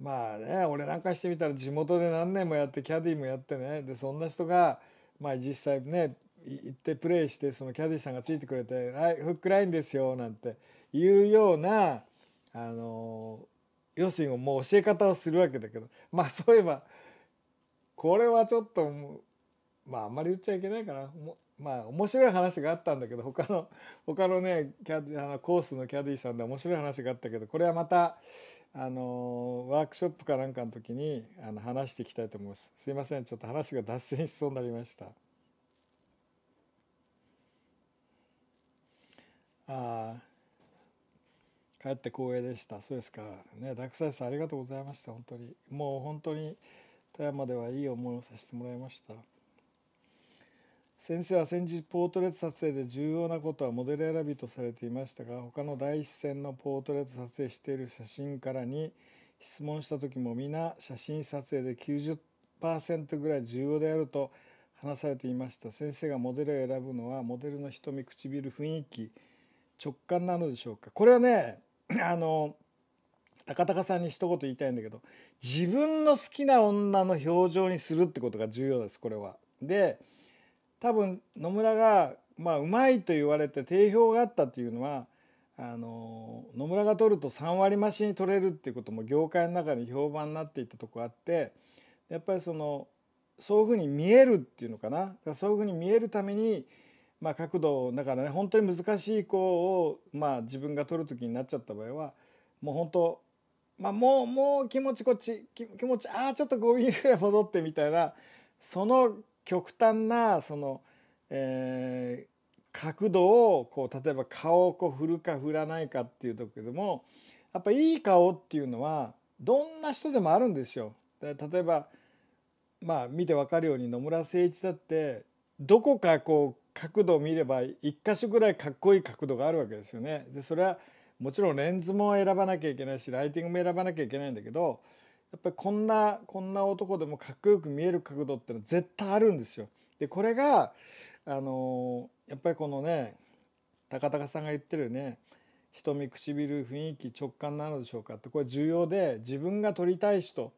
まあね俺なんかしてみたら地元で何年もやってキャディーもやってねでそんな人が、まあ、実際ね行ってプレーしてそのキャディーさんがついてくれて「はいフックラインですよ」なんていうようなあの要するをもう教え方をするわけだけどまあそういえばこれはちょっとまああんまり言っちゃいけないかなまあ面白い話があったんだけど他の他のねキャディあのコースのキャディーさんで面白い話があったけどこれはまたあのワークショップかなんかの時にあの話していきたいと思いますすいませんちょっと話が脱線しそうになりましたああ帰って光栄でしたそうですかね濁斎さんありがとうございました本当にもう本当に富山ではいい思いをさせてもらいました先生は先日ポートレート撮影で重要なことはモデル選びとされていましたが他の第一線のポートレート撮影している写真からに質問した時も皆写真撮影で90%ぐらい重要であると話されていました先生がモデルを選ぶのはモデルの瞳唇雰囲気直感なのでしょうかこれはね あの高高さんに一言言いたいんだけど自分の好きな女の表情にするってことが重要ですこれは。で多分野村がまあうまいと言われて定評があったというのはあの野村が取ると3割増しに取れるっていうことも業界の中に評判になっていたとこあってやっぱりそのそういうふうに見えるっていうのかなそういうふうに見えるために、まあ、角度だからね本当に難しい子を、まあ、自分が取る時になっちゃった場合はもう本当、まあ、もうもう気持ちこっち気持ちああちょっと5ミリぐらい戻ってみたいなその極端なその、えー、角度をこう例えば顔をこう振るか振らないかっていうとこけどもやっぱいい顔っていうのはどんな人でもあるんですよ。例えばまあ見てわかるように野村誠一だってどこかこう角度を見れば一箇所ぐらいかっこいい角度があるわけですよね。でそれはもちろんレンズも選ばなきゃいけないしライティングも選ばなきゃいけないんだけどやっぱりこんなこんな男でもかっこよく見える角度ってのは絶対あるんですよ。でこれがあのー、やっぱりこのね高高さんが言ってるね瞳唇雰囲気直感なのでしょうかってこれ重要で自分が撮りたい人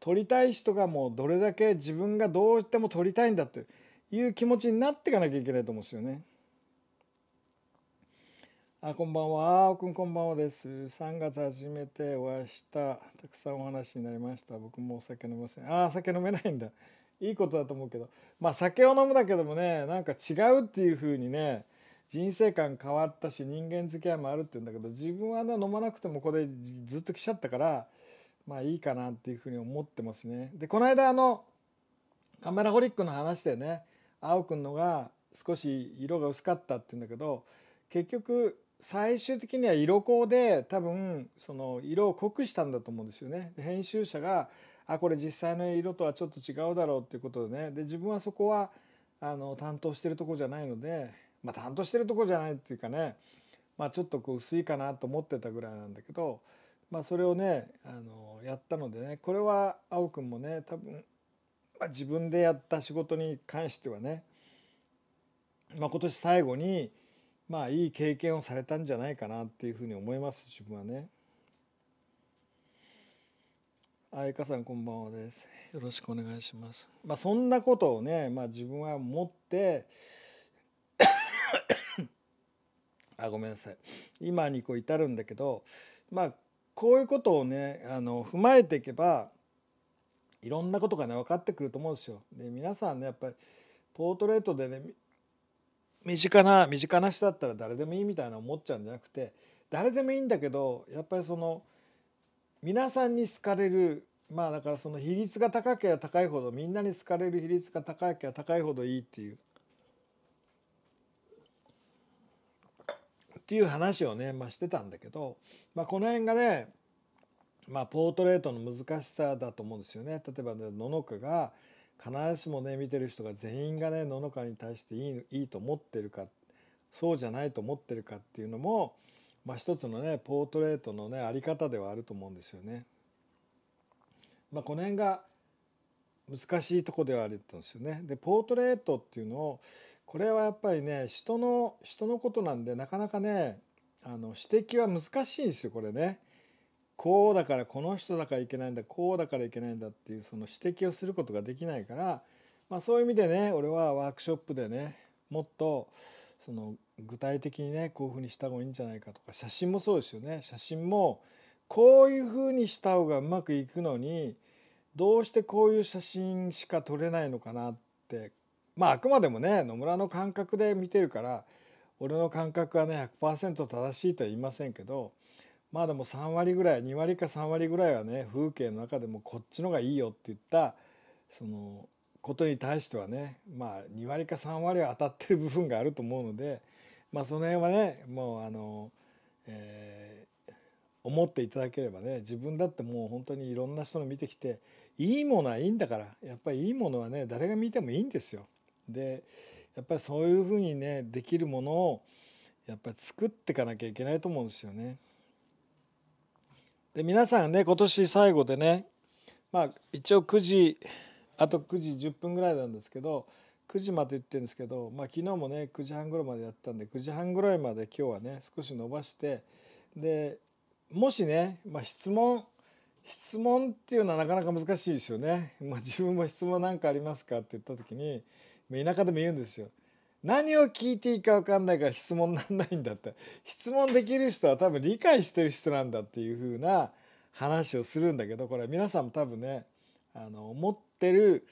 撮りたい人がもうどれだけ自分がどうしても撮りたいんだという気持ちになっていかなきゃいけないと思うんですよね。あこんばんは。あおくんこんばんはです。3月初めてお会いした。たくさんお話になりました。僕もお酒飲みません。ああ、酒飲めないんだ。いいことだと思うけど。まあ酒を飲むだけでもね、なんか違うっていう風にね、人生観変わったし人間付き合いもあるって言うんだけど、自分はね、飲まなくてもこれずっと来ちゃったから、まあいいかなっていう風に思ってますね。で、この間あの、カメラホリックの話でね、あおくんのが少し色が薄かったって言うんだけど、結局最終的には色香で多分その色を濃くしたんだと思うんですよね。編集者があこれ実際の色とはちょっと違うだろうっていうことでねで自分はそこはあの担当してるとこじゃないので、まあ、担当してるとこじゃないっていうかね、まあ、ちょっとこう薄いかなと思ってたぐらいなんだけど、まあ、それをねあのやったのでねこれは青くんもね多分、まあ、自分でやった仕事に関してはね、まあ、今年最後にまあいい経験をされたんじゃないかなっていうふうに思います自分はね。あいかさんこんばんはです。よろしくお願いします。まあそんなことをね、まあ自分は持って あごめんなさい今にこう至るんだけどまあこういうことをねあの踏まえていけばいろんなことがね分かってくると思うんですよ。で皆さんねやっぱりポートレートでね身近な身近な人だったら誰でもいいみたいな思っちゃうんじゃなくて誰でもいいんだけどやっぱりその皆さんに好かれるまあだからその比率が高ければ高いほどみんなに好かれる比率が高ければ高いほどいいっていう。っていう話をね、まあ、してたんだけど、まあ、この辺がね、まあ、ポートレートの難しさだと思うんですよね。例えば、ね、野々が必ずしもね見てる人が全員がねののかに対していいいいと思ってるかそうじゃないと思ってるかっていうのも、まあ、一つのねポートレートのねあり方ではあると思うんですよね。まあ、この辺が難しいとこではあるんですよね。でポートレートっていうのをこれはやっぱりね人の人のことなんでなかなかねあの指摘は難しいんですよこれね。こうだからこの人だからいけないんだこうだからいけないんだっていうその指摘をすることができないから、まあ、そういう意味でね俺はワークショップでねもっとその具体的にねこういうふうにした方がいいんじゃないかとか写真もそうですよね写真もこういうふうにした方がうまくいくのにどうしてこういう写真しか撮れないのかなってまああくまでもね野村の感覚で見てるから俺の感覚はね100%正しいとは言いませんけどまあでも3割ぐらい2割か3割ぐらいはね風景の中でもこっちのがいいよって言ったそのことに対してはねまあ2割か3割は当たってる部分があると思うのでまあその辺はねもうあの、えー、思っていただければね自分だってもう本当にいろんな人の見てきていいものはいいんだからやっぱりいいものはね誰が見てもいいんですよ。でやっぱりそういうふうにねできるものをやっぱり作っていかなきゃいけないと思うんですよね。で皆さんね今年最後でねまあ一応9時あと9時10分ぐらいなんですけど9時まで言ってるんですけど、まあ、昨日もね9時半ぐらいまでやったんで9時半ぐらいまで今日はね少し伸ばしてでもしね、まあ、質問質問っていうのはなかなか難しいですよね。まあ、自分も質問なんかありますかって言った時に田舎でも言うんですよ。何を聞いていいか分かんないから質問なんないんだって質問できる人は多分理解してる人なんだっていう風な話をするんだけどこれ皆さんも多分ねあの思ってる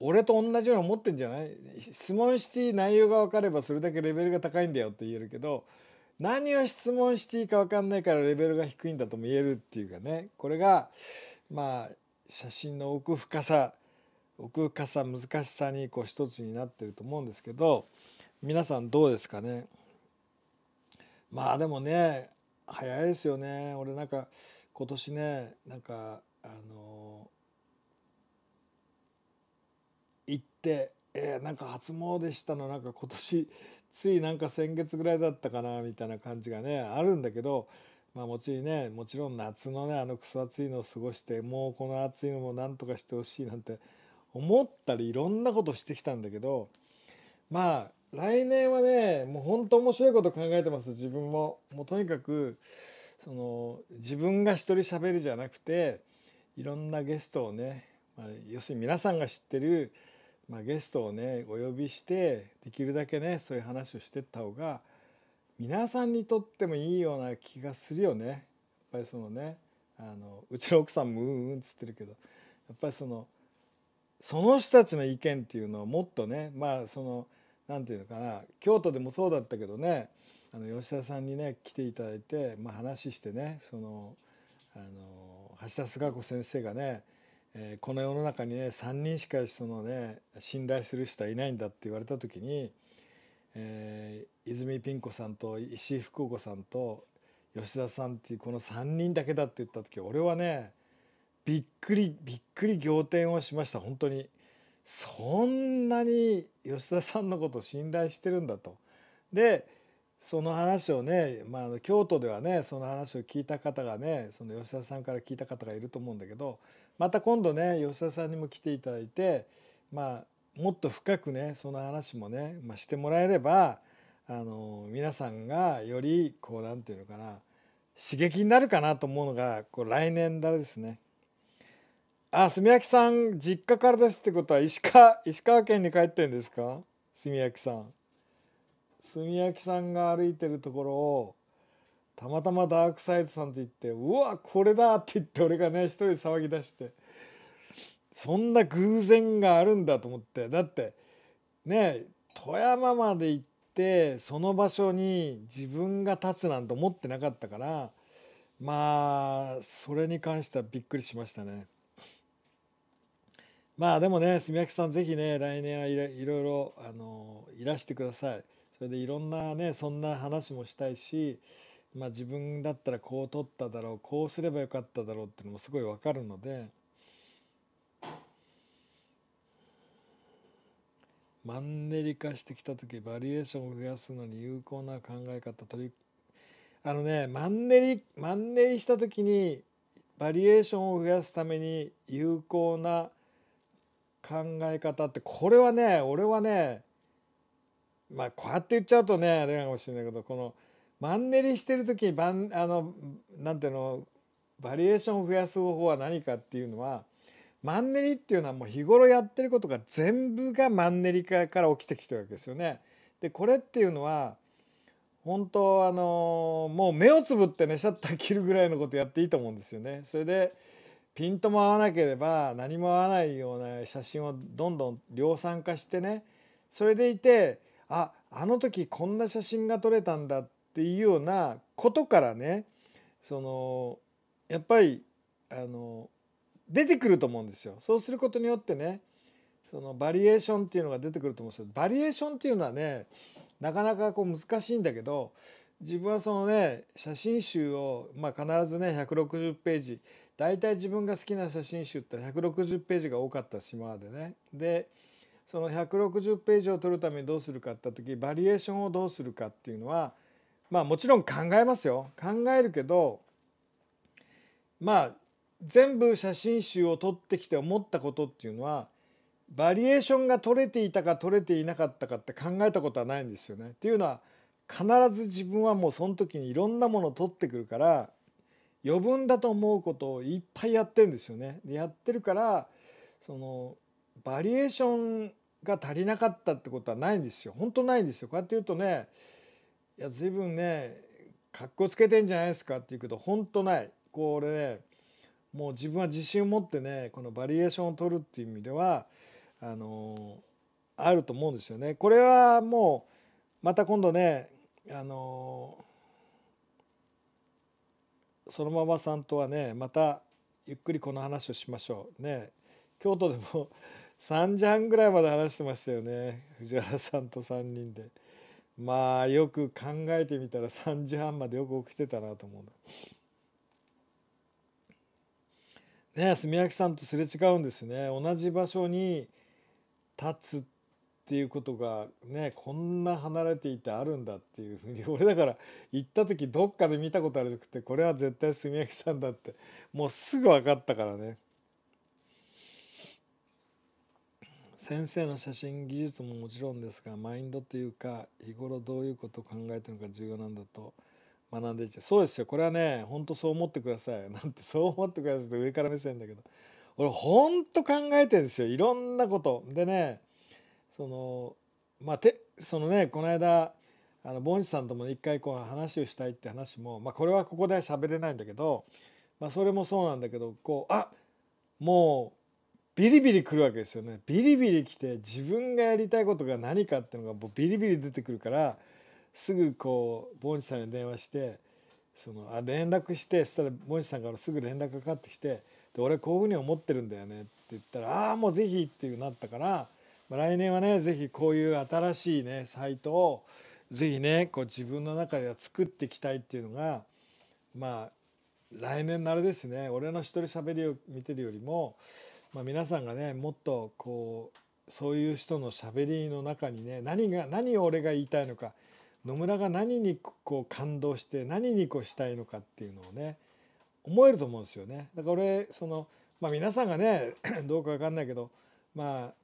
俺と同じように思ってんじゃない質問していい内容が分かればそれだけレベルが高いんだよって言えるけど何を質問していいか分かんないからレベルが低いんだとも言えるっていうかねこれがまあ写真の奥深さ奥深さ難しさにこう一つになってると思うんですけど皆さんどうですかねまあでもね早いですよね俺なんか今年ねなんかあの行ってえー、なんか初詣したのなんか今年ついなんか先月ぐらいだったかなみたいな感じがねあるんだけどまあもちろんねもちろん夏のねあのくそ暑いのを過ごしてもうこの暑いのもなんとかしてほしいなんて思ったりいろんなことしてきたんだけどまあ来年はねもうほんと面白いこと考えてます自分も。もうとにかくその自分が一人喋るじゃなくていろんなゲストをね、まあ、要するに皆さんが知ってる、まあ、ゲストをねお呼びしてできるだけねそういう話をしてった方が皆さんにとってもいいような気がするよね。やっぱりそのねあのうちの奥さんもうんうんっつってるけどやっぱりそのその人たちの意見っていうのはもっとねまあその何て言うのかな京都でもそうだったけどねあの吉田さんにね来ていただいて、まあ、話してねそのあの橋田壽賀子先生がね、えー、この世の中にね3人しかそのね信頼する人はいないんだって言われた時に、えー、泉ピン子さんと石井福子さんと吉田さんっていうこの3人だけだって言った時俺はねびっくりびっくり仰天をしました本当にそんなに吉田さんのこと信頼してるんだと。でその話をね、まあ、京都ではねその話を聞いた方がねその吉田さんから聞いた方がいると思うんだけどまた今度ね吉田さんにも来ていただいて、まあ、もっと深くねその話もね、まあ、してもらえればあの皆さんがよりこう何て言うのかな刺激になるかなと思うのがこう来年だですね。あ、すみきさん、実家からですってことは、石川、石川県に帰ってんですか炭焼きさん。炭焼きさんが歩いてるところを、たまたまダークサイドさんと言って、うわ、これだって言って、俺がね、一人騒ぎ出して、そんな偶然があるんだと思って、だって、ね、富山まで行って、その場所に自分が立つなんて思ってなかったから、まあ、それに関してはびっくりしましたね。まあでもね、すみやきさん、ぜひね、来年はいろいろあのいらしてください。それでいろんなね、そんな話もしたいし、まあ、自分だったらこう取っただろう、こうすればよかっただろうっていうのもすごいわかるので、マンネリ化してきた時、バリエーションを増やすのに有効な考え方、取り、あのね、マンネリ、マンネリした時に、バリエーションを増やすために有効な考え方ってこれはね俺はねまあこうやって言っちゃうとねあれかもしれないけどこのマンネリしてる時にバンあのなんていうのバリエーションを増やす方法は何かっていうのはマンネリっていうのはもう日頃やってることが全部がマンネリ化から起きてきてるわけですよね。でこれっていうのは本当あのもう目をつぶってねシャッター切るぐらいのことやっていいと思うんですよね。それでピントも合わなければ何も合わないような写真をどんどん量産化してねそれでいてああの時こんな写真が撮れたんだっていうようなことからねそのやっぱりあの出てくると思うんですよ。そうすることによってねそのバリエーションっていうのが出てくると思うんですよ。バリエーションっていうのはねなかなかこう難しいんだけど自分はそのね写真集を、まあ、必ずね160ページ大体自分が好きな写真集って160ページが多かった島でねでその160ページを取るためにどうするかって時バリエーションをどうするかっていうのはまあもちろん考えますよ考えるけどまあ全部写真集を撮ってきて思ったことっていうのはバリエーションが取れていたか取れていなかったかって考えたことはないんですよね。っていうのは必ず自分はもうその時にいろんなものを取ってくるから余分だと思うことをいっぱいやってんですよね。でやってるからそのバリエーションが足りなかったってことはないんですよ。本当ないんですよ。こうやって言うとねいや随分ねかっこつけてんじゃないですかって言うけど本当ない。これねもう自分は自信を持ってねこのバリエーションを取るっていう意味ではあのあると思うんですよね。これはもうまた今度ねあのそのままさんとはねまたゆっくりこの話をしましょうね京都でも3時半ぐらいまで話してましたよね藤原さんと3人でまあよく考えてみたら3時半までよく起きてたなと思うね炭焼さんとすれ違うんですね同じ場所に立つっていうことがねこんな離れていてあるんだっていうふうに 俺だから行った時どっかで見たことあるくてこれは絶対炭焼きさんだってもうすぐ分かったからね。先生の写真技術ももちろんですがマインドというか日頃どういうことを考えてるのか重要なんだと学んでいてそうですよこれはねほんとそう思ってください なんてそう思ってくださいって上から目線だけど俺ほんと考えてるんですよいろんなことでねそのまあてそのねこの間あのボンジさんとも一回こう話をしたいって話も、まあ、これはここで喋れないんだけど、まあ、それもそうなんだけどこうあもうビリビリくるわけですよねビリビリ来て自分がやりたいことが何かっていうのがもうビリビリ出てくるからすぐこうボンジさんに電話してそのあ連絡してそしたらボンジさんからすぐ連絡がかかってきてで俺こういうふうに思ってるんだよねって言ったらああもうぜひっていうなったから来年はね是非こういう新しいねサイトを是非ねこう自分の中では作っていきたいっていうのがまあ来年のあれですね俺の一人喋りを見てるよりも、まあ、皆さんがねもっとこうそういう人の喋りの中にね何が何を俺が言いたいのか野村が何にこう感動して何にこうしたいのかっていうのをね思えると思うんですよね。だから俺そのまあ、皆さんがね どうか分かんないけどまあ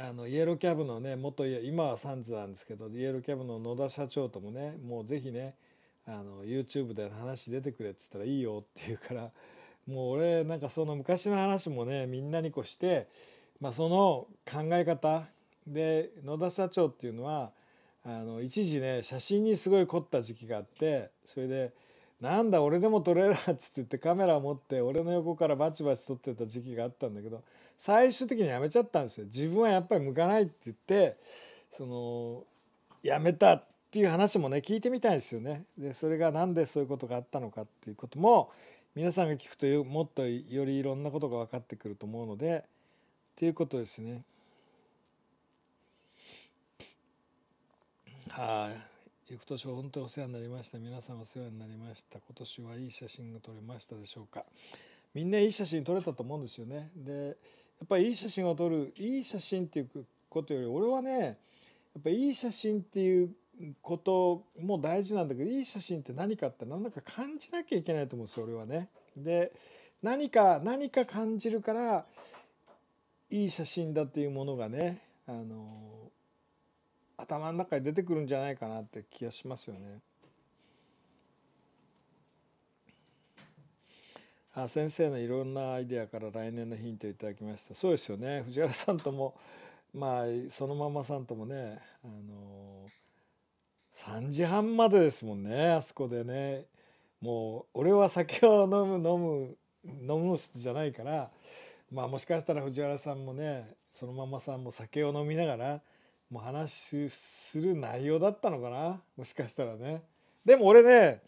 あのイエローキャブのね元今はサンズなんですけどイエローキャブの野田社長ともねもうぜひねあの YouTube で話出てくれっつったらいいよって言うからもう俺なんかその昔の話もねみんなにこうして、まあ、その考え方で野田社長っていうのはあの一時ね写真にすごい凝った時期があってそれで「なんだ俺でも撮れる」っつって言ってカメラを持って俺の横からバチバチ撮ってた時期があったんだけど最終的にやめちゃったんですよ自分はやっぱり向かないって言ってそのやめたっていう話もね聞いてみたいですよねでそれが何でそういうことがあったのかっていうことも皆さんが聞くともっとよりいろんなことが分かってくると思うのでっていうことですねはい、ゆく年本当にお世話になりました皆さんお世話になりました今年はいい写真が撮れましたでしょうかみんないい写真撮れたと思うんですよねでっぱりいい写真を撮るいい写真っていうことより俺はねやっぱいい写真っていうことも大事なんだけどいい写真って何かって何だか感じなきゃいけないと思うんですよ俺はね。で何か何か感じるからいい写真だっていうものがねあの頭の中に出てくるんじゃないかなって気がしますよね。あ先生のいろんなアイデアから来年のヒントいただきましたそうですよね藤原さんともまあそのままさんともねあの3時半までですもんねあそこでねもう俺は酒を飲む飲む飲むじゃないからまあもしかしたら藤原さんもねそのままさんも酒を飲みながらもう話する内容だったのかなもしかしたらね。でも俺ね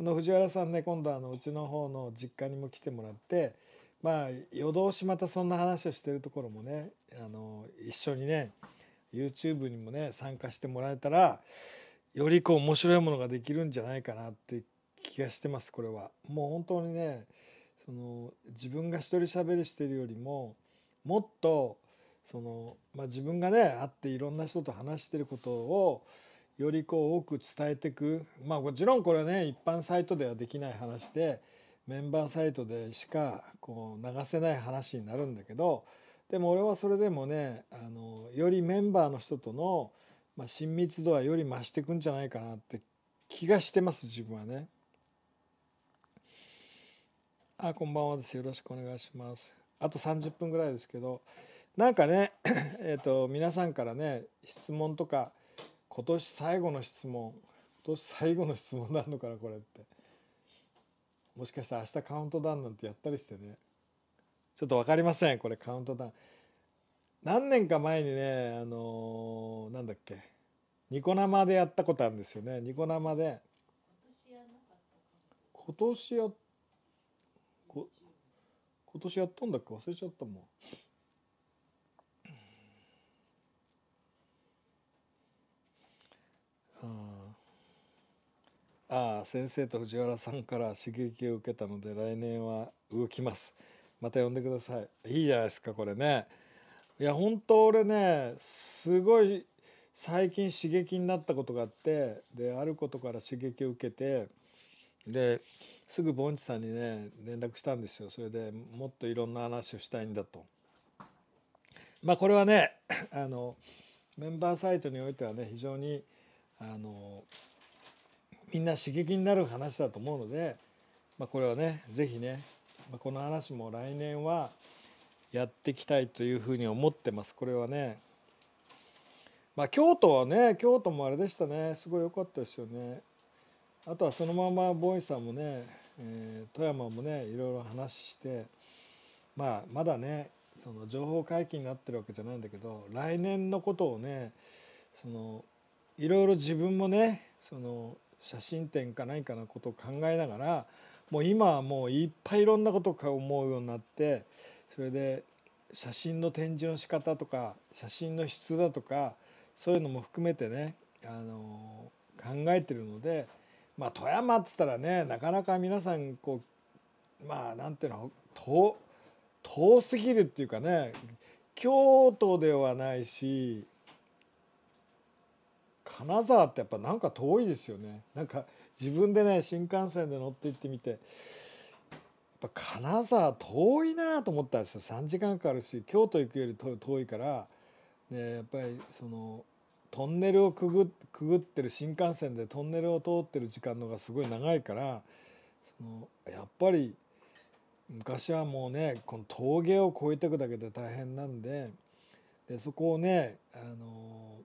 この藤原さんね今度あのうちの方の実家にも来てもらってまあ夜通しまたそんな話をしてるところもねあの一緒にね YouTube にもね参加してもらえたらよりこう面白いものができるんじゃないかなって気がしてますこれは。もう本当にねその自分が一人喋りしてるよりももっとその、まあ、自分がね会っていろんな人と話してることをよりこう多く伝えていくまあもちろんこれね一般サイトではできない話でメンバーサイトでしかこう流せない話になるんだけどでも俺はそれでもねあのよりメンバーの人との、ま親密度はより増していくんじゃないかなって気がしてます自分はね。あこんばんはですよろしくお願いします。あと30分ぐらいですけどなんかね えと皆さんからね質問とか今年最後の質問今年最後の質問なのかなこれってもしかしたら明日カウントダウンなんてやったりしてねちょっと分かりませんこれカウントダウン何年か前にねあのー、なんだっけニコ生でやったことあるんですよねニコ生で今年や今年やったんだっけ忘れちゃったもんああ先生と藤原さんから刺激を受けたので来年は動きますまた呼んでくださいいいじゃないですかこれねいや本当俺ねすごい最近刺激になったことがあってであることから刺激を受けてですぐぼ地さんにね連絡したんですよそれでもっといろんな話をしたいんだと。まあこれはねあのメンバーサイトにおいてはね非常にあのみんな刺激になる話だと思うので、まあ、これはね是非ね、まあ、この話も来年はやっていきたいというふうに思ってますこれはね。まあ、京都はね京都もあれでしたねすごい良かったですよね。あとはそのままボーイさんもね、えー、富山もねいろいろ話してまあまだねその情報解禁になってるわけじゃないんだけど来年のことをねそのいろいろ自分もねその写真展か何かのことを考えながらもう今はもういっぱいいろんなことを思うようになってそれで写真の展示の仕方とか写真の質だとかそういうのも含めてねあの考えてるのでまあ富山っつったらねなかなか皆さんこうまあなんていうの遠すぎるっていうかね京都ではないし金沢ってやっぱなんか遠いですよねなんか自分でね新幹線で乗って行ってみてやっぱ金沢遠いなと思ったんですよ3時間かかるし京都行くより遠いからでやっぱりそのトンネルをくぐくぐってる新幹線でトンネルを通ってる時間のがすごい長いからそのやっぱり昔はもうねこの峠を越えていくだけで大変なんででそこをねあの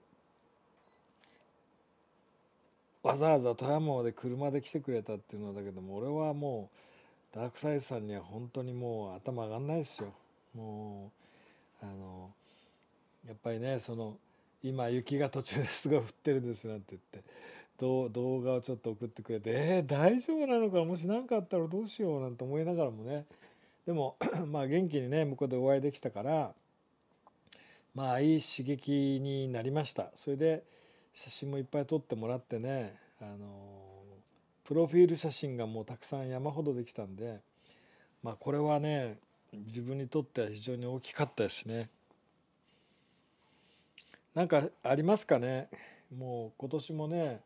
わざわざ富山まで車で来てくれたっていうのだけども俺はもうダークサイズさんには本当にもう頭上がんないですよもうあのやっぱりねその今雪が途中ですごい降ってるんですなんて言って動画をちょっと送ってくれてえー、大丈夫なのかもし何かあったらどうしようなんて思いながらもねでも まあ元気にね向こうでお会いできたからまあいい刺激になりましたそれで写真もいっぱい撮ってもらってねあのプロフィール写真がもうたくさん山ほどできたんで、まあ、これはね自分にとっては非常に大きかったですね。なんかありますかねもう今年もね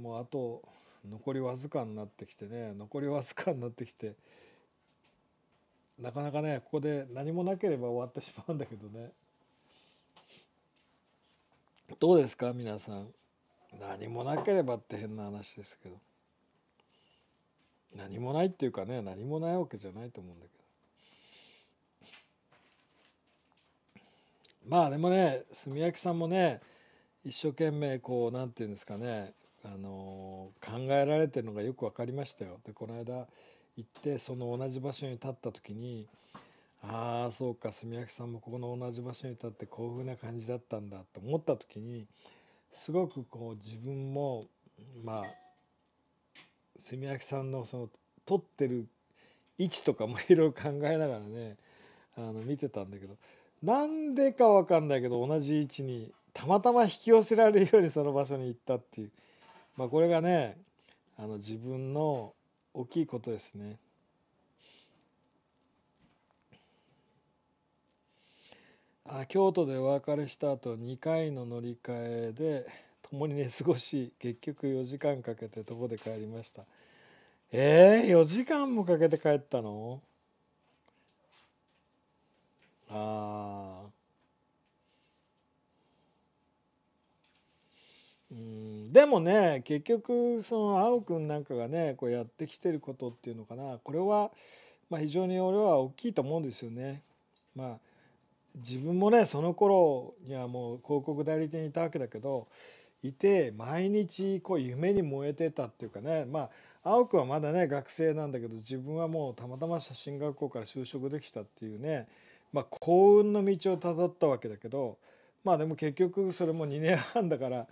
もうあと残りわずかになってきてね残りわずかになってきてなかなかねここで何もなければ終わってしまうんだけどね。どうですか皆さん何もなければって変な話ですけど何もないっていうかね何もないわけじゃないと思うんだけどまあでもね炭焼さんもね一生懸命こう何て言うんですかねあの考えられてるのがよく分かりましたよ。でこの間行ってその同じ場所に立った時にああそうか炭焼さんもここの同じ場所に立ってこういうふうな感じだったんだと思った時にすごくこう自分もまあ炭焼さんのその撮ってる位置とかもいろいろ考えながらねあの見てたんだけどなんでかわかんないけど同じ位置にたまたま引き寄せられるようにその場所に行ったっていう、まあ、これがねあの自分の大きいことですね。京都でお別れした後2回の乗り換えで共に寝過ごし結局4時間かけてどこで帰りましたえー、4時間もかけて帰ったのああうんでもね結局その青くんなんかがねこうやってきてることっていうのかなこれは、まあ、非常に俺は大きいと思うんですよね。まあ自分もねその頃にはもう広告代理店にいたわけだけどいて毎日こう夢に燃えてたっていうかねまあ青くはまだね学生なんだけど自分はもうたまたま写真学校から就職できたっていうね、まあ、幸運の道をたどったわけだけどまあでも結局それも2年半だから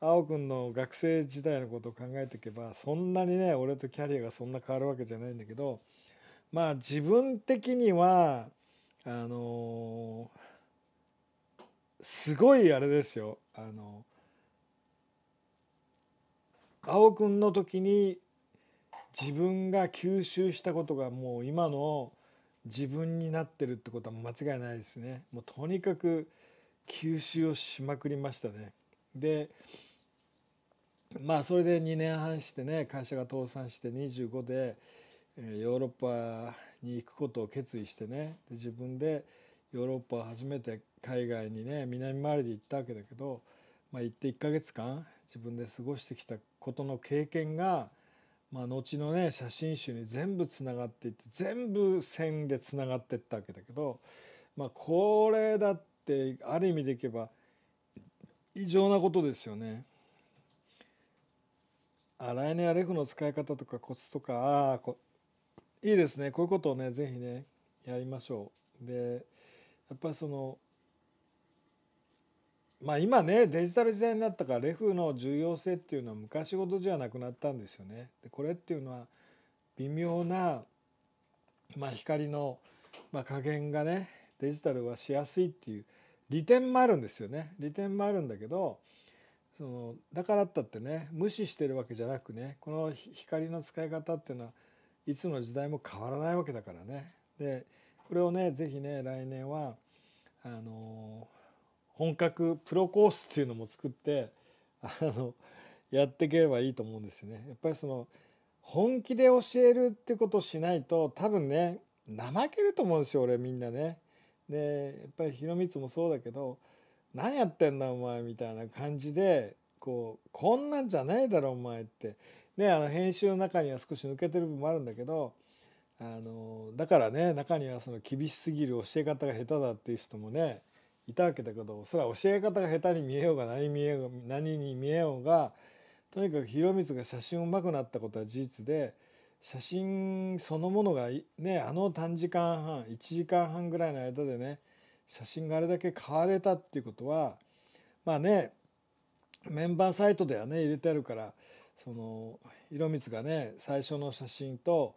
青くんの学生時代のことを考えていけばそんなにね俺とキャリアがそんな変わるわけじゃないんだけどまあ自分的にはあのすごいあれですよあの青くんの時に自分が吸収したことがもう今の自分になってるってことは間違いないですねもうとにかく吸収をしまくりましたねでまあそれで2年半してね会社が倒産して25でヨーロッパに行くことを決意してねで自分でヨーロッパを初めて海外にね南回りで行ったわけだけど、まあ、行って1ヶ月間自分で過ごしてきたことの経験が、まあ、後のね写真集に全部つながっていって全部線でつながってったわけだけど、まあ、これだってある意味でいけば異常なことですよね。あ来年アレフの使い方とかコツとかああいいですねこういうことをね是非ねやりましょう。でやっぱりそのまあ今ねデジタル時代になったからレフの重要性っていうのは昔ほどじゃなくなったんですよね。でこれっていうのは微妙な、まあ、光の、まあ、加減がねデジタルはしやすいっていう利点もあるんですよね利点もあるんだけどそのだからたってね無視してるわけじゃなくねこの光の使い方っていうのはいつの時代も変わらないわけだからねでこれをね是非ね来年はあの本格プロコースっていうのも作ってあのやっていければいいと思うんですよね。やっぱりその本気で教えるってことをしないと多分ね怠けると思うんですよ俺みんなね。でやっぱりひろみつもそうだけど「何やってんだお前」みたいな感じでこう「こんなんじゃないだろお前」ってね、あの編集の中には少し抜けてる部分もあるんだけどあのだからね中にはその厳しすぎる教え方が下手だっていう人もねいたわけだけどそれは教え方が下手に見えようが何見えようが何に見えようがとにかく広光が写真うまくなったことは事実で写真そのものがねあの短時間半1時間半ぐらいの間でね写真があれだけ買われたっていうことはまあねメンバーサイトではね入れてあるからその色光がね最初の写真と、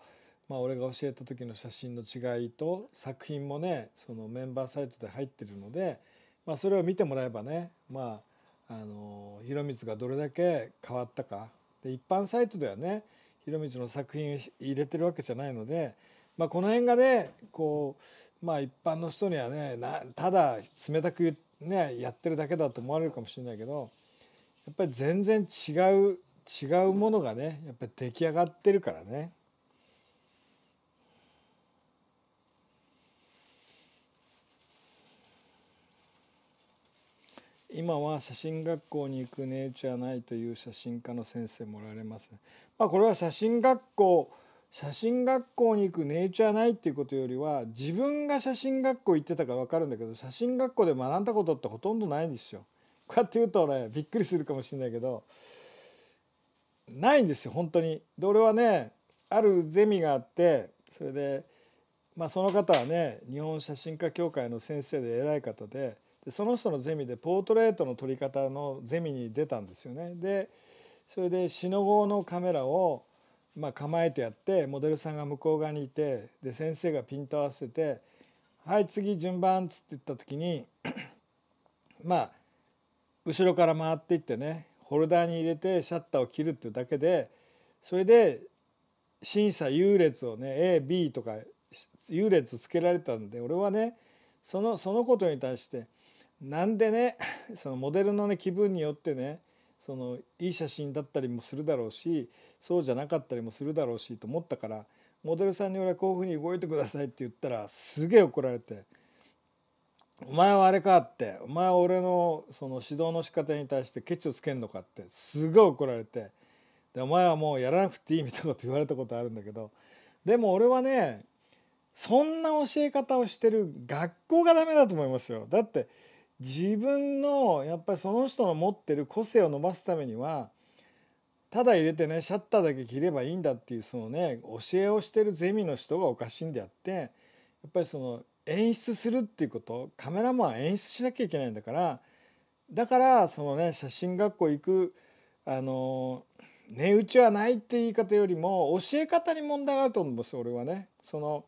まあ、俺が教えた時の写真の違いと作品もねそのメンバーサイトで入ってるので、まあ、それを見てもらえばね、まあ、あの色光がどれだけ変わったかで一般サイトではね色光の作品を入れてるわけじゃないので、まあ、この辺がねこう、まあ、一般の人にはねただ冷たく、ね、やってるだけだと思われるかもしれないけどやっぱり全然違う違うものがねやっぱり出来上がってるからね。今は写真学校に行くネイチャーないという写真家の先生もおられますね。まあ、これは写真学校写真学校に行くネイチャーないっていうことよりは自分が写真学校行ってたか分かるんだけど写真学校で学んだことってほとんどないんですよ。こうやって言うとねびっくりするかもしれないけどないんですよ本当に。で俺はねあるゼミがあってそれで、まあ、その方はね日本写真家協会の先生で偉い方ででその人のゼミでポートレートの撮り方のゼミに出たんですよね。でそれで四の五のカメラを、まあ、構えてやってモデルさんが向こう側にいてで先生がピント合わせて「はい次順番」っつって言った時に まあ後ろから回っていってねホルダーに入れてシャッターを切るっていうだけでそれで審査優劣をね AB とか優劣つけられたんで俺はねそのそのことに対してなんでねそのモデルのね気分によってねそのいい写真だったりもするだろうしそうじゃなかったりもするだろうしと思ったからモデルさんに俺はこういうふうに動いてくださいって言ったらすげえ怒られて。お前はあれかってお前は俺のその指導の仕方に対してケチをつけんのかってすごい怒られてでお前はもうやらなくていいみたいなこと言われたことあるんだけどでも俺はねそんな教え方をしてる学校がダメだと思いますよ。だって自分のやっぱりその人の持ってる個性を伸ばすためにはただ入れてねシャッターだけ切ればいいんだっていうそのね教えをしてるゼミの人がおかしいんであってやっぱりその演出するっていうことカメラマンは演出しなきゃいけないんだからだからそのね写真学校行くあの値打ちはないって言い方よりも教え方に問題があると思うんです俺はね。その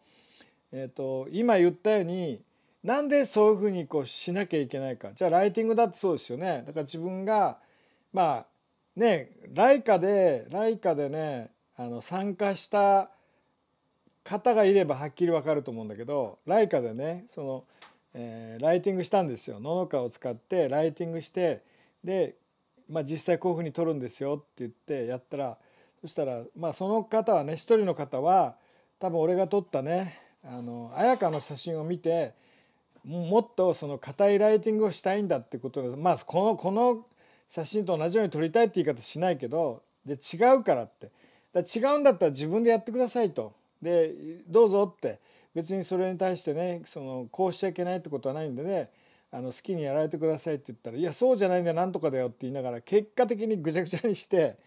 えーと、と今言ったようになんでそういうふうにこうしなきゃいけないかじゃあライティングだってそうですよねだから自分がまあねライカでライカでねあの参加した方がいればはっきり分かると思うんだけどライカでねその、えー、ライティングしたんですよののかを使ってライティングしてで、まあ、実際こういうふうに撮るんですよって言ってやったらそしたら、まあ、その方はね一人の方は多分俺が撮ったねあの彩香の写真を見てもっとその硬いライティングをしたいんだってことで、まあ、このこの写真と同じように撮りたいって言い方しないけどで違うからってだ違うんだったら自分でやってくださいとでどうぞって別にそれに対してねそのこうしちゃいけないってことはないんでねあの好きにやられてくださいって言ったら「いやそうじゃないんだよなんとかだよ」って言いながら結果的にぐちゃぐちゃにして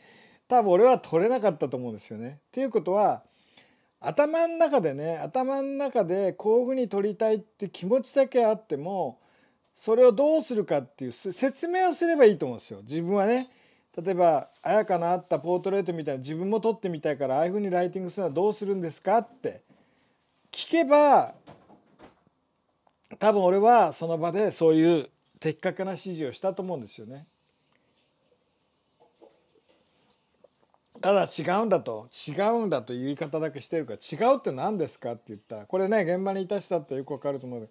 多分俺は取れなかったと思うんですよね。っていうことは頭の中でね頭の中でこういうふうに取りたいって気持ちだけあってもそれをどうするかっていう説明をすればいいと思うんですよ自分はね。例えば綾香のあったポートレートみたいな自分も撮ってみたいからああいうふうにライティングするのはどうするんですかって聞けば多分俺はその場でそういう的確な指示をしたと思うんですよね。ただ違うんだと違うんだという言い方だけしてるから違うって何ですかって言ったこれね現場にいた人だったらよくわかると思う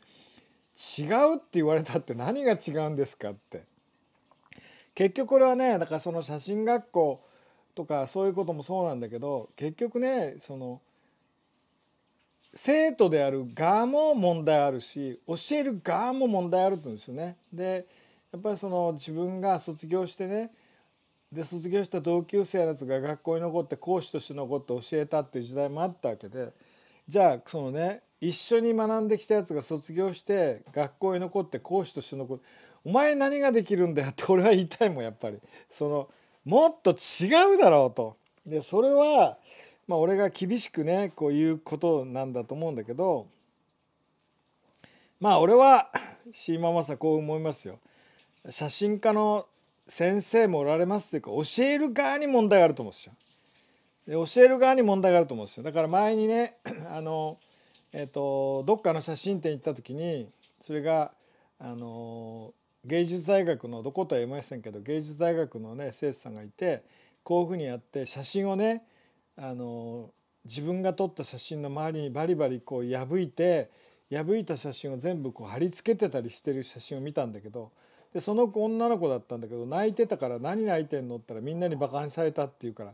けど違うって言われたって何が違うんですかって結局これはねだからその写真学校とかそういうこともそうなんだけど結局ねその生徒である側も問題あるし教える側も問題あるって言うんですよね。でやっぱりその自分が卒業してねで卒業した同級生のやつが学校に残って講師として残って教えたっていう時代もあったわけでじゃあそのね一緒に学んできたやつが卒業して学校に残って講師として残ってお前何ができるんだよって俺は言いたいもんやっぱりそのもっと違うだろうとでそれはまあ俺が厳しくねこういうことなんだと思うんだけどまあ俺はシーママさこう思いますよ写真家の先生もおられますというか教える側に問題があると思うんですよで教える側に問題があると思うんですよだから前にね あのえっ、ー、とどっかの写真展行った時にそれがあのー芸術大学のどことは言いませんけど芸術大学のね生徒さんがいてこういうふうにやって写真をねあの自分が撮った写真の周りにバリバリこう破いて破いた写真を全部こう貼り付けてたりしてる写真を見たんだけどでその女の子だったんだけど泣いてたから「何泣いてんの?」って言ったらみんなにバカにされたっていうから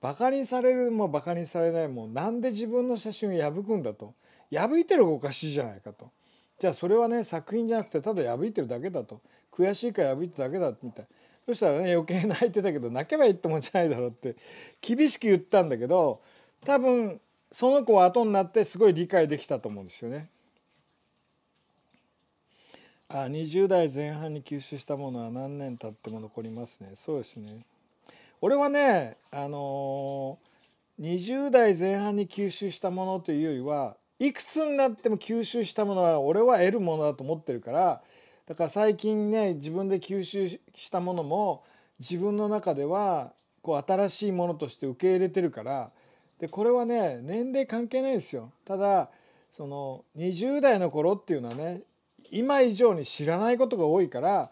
バカにされるもバカにされないもなんで自分の写真を破くんだと破いてる方がおかしいじゃないかと。じゃあそれはね作品じゃなくてただ破いてるだけだと悔しいから破いてるだけだみたいそしたらね余計泣いてたけど泣けばいいってもんじゃないだろうって厳しく言ったんだけど多分その子は後になってすごい理解できたと思うんですよね。あ20代前半に吸収したものは何年経っても残りますねそうですね。俺はねあのー、20代前半に吸収したものというよりはいくつになっても吸収したものは俺は得るものだと思ってるからだから最近ね自分で吸収したものも自分の中ではこう新しいものとして受け入れてるからでこれはね年齢関係ないですよ。ただその20代の頃っていうのはね今以上に知らないことが多いから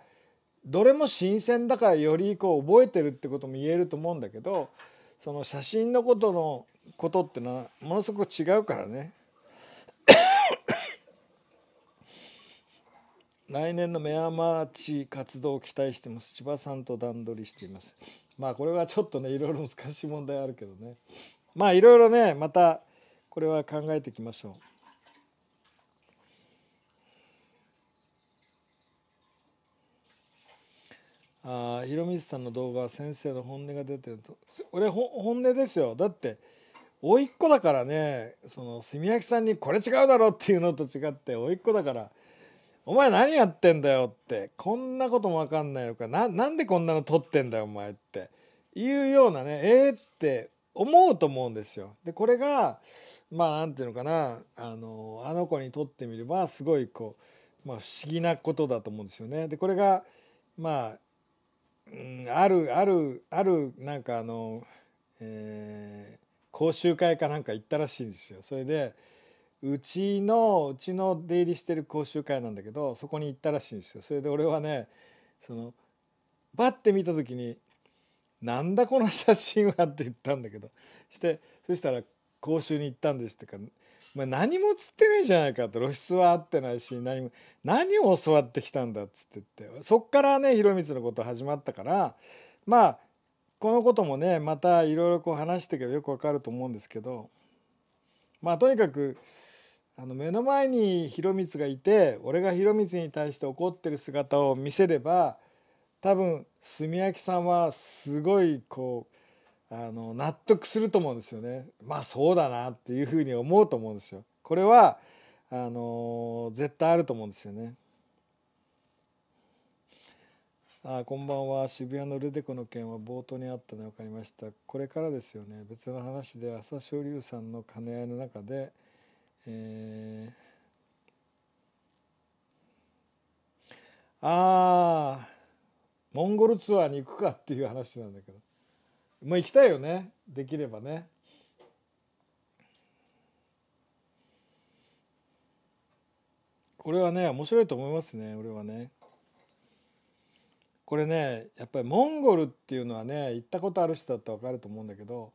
どれも新鮮だからよりこう覚えてるってことも言えると思うんだけどその写真のことのことってのはものすごく違うからね来年のメアマーチ活動を期待してます千葉さんと段取りしていますまあこれはちょっとねいろいろ難しい問題あるけどねまあいろいろねまたこれは考えていきましょうあひろみさんの動画は先生の本音が出てると俺本音ですよだって甥っ子だからねその炭焼さんに「これ違うだろ」っていうのと違って甥っ子だから「お前何やってんだよってこんなことも分かんないのかななんでこんなの撮ってんだよお前っていうようなねえー、って思うと思うんですよ。でこれがまあ何て言うのかなあのあの子にとってみればすごいこう、まあ、不思議なことだと思うんですよね。でこれがまあ、うん、あるあるあるなんかあの、えー、講習会かなんか行ったらしいんですよ。それでうちのうちの出入りしてる講習会なんだけどそこに行ったらしいんですよ。それで俺はねそのバッて見た時に「なんだこの写真は」って言ったんだけどしてそしたら講習に行ったんですってから「何も写ってないじゃないか」と「露出は合ってないし何も何を教わってきたんだ」っつって言ってそっからね広光のこと始まったからまあこのこともねまたいろいろこう話していけばよくわかると思うんですけどまあとにかく。あの目の前に広光がいて俺が広光に対して怒ってる姿を見せれば多分炭焼さんはすごいこうあの納得すると思うんですよね。まあそうだなっていうふうに思うと思うんですよ。これはあの絶対あると思うんですよね。あこんばんは渋谷のルデコの件は冒頭にあったの分かりましたこれからですよね別の話で朝青龍さんの兼ね合いの中でえー、あモンゴルツアーに行くかっていう話なんだけどまあ行きたいよねできればね。これはね面白いと思いますね俺はね。これねやっぱりモンゴルっていうのはね行ったことある人だったら分かると思うんだけど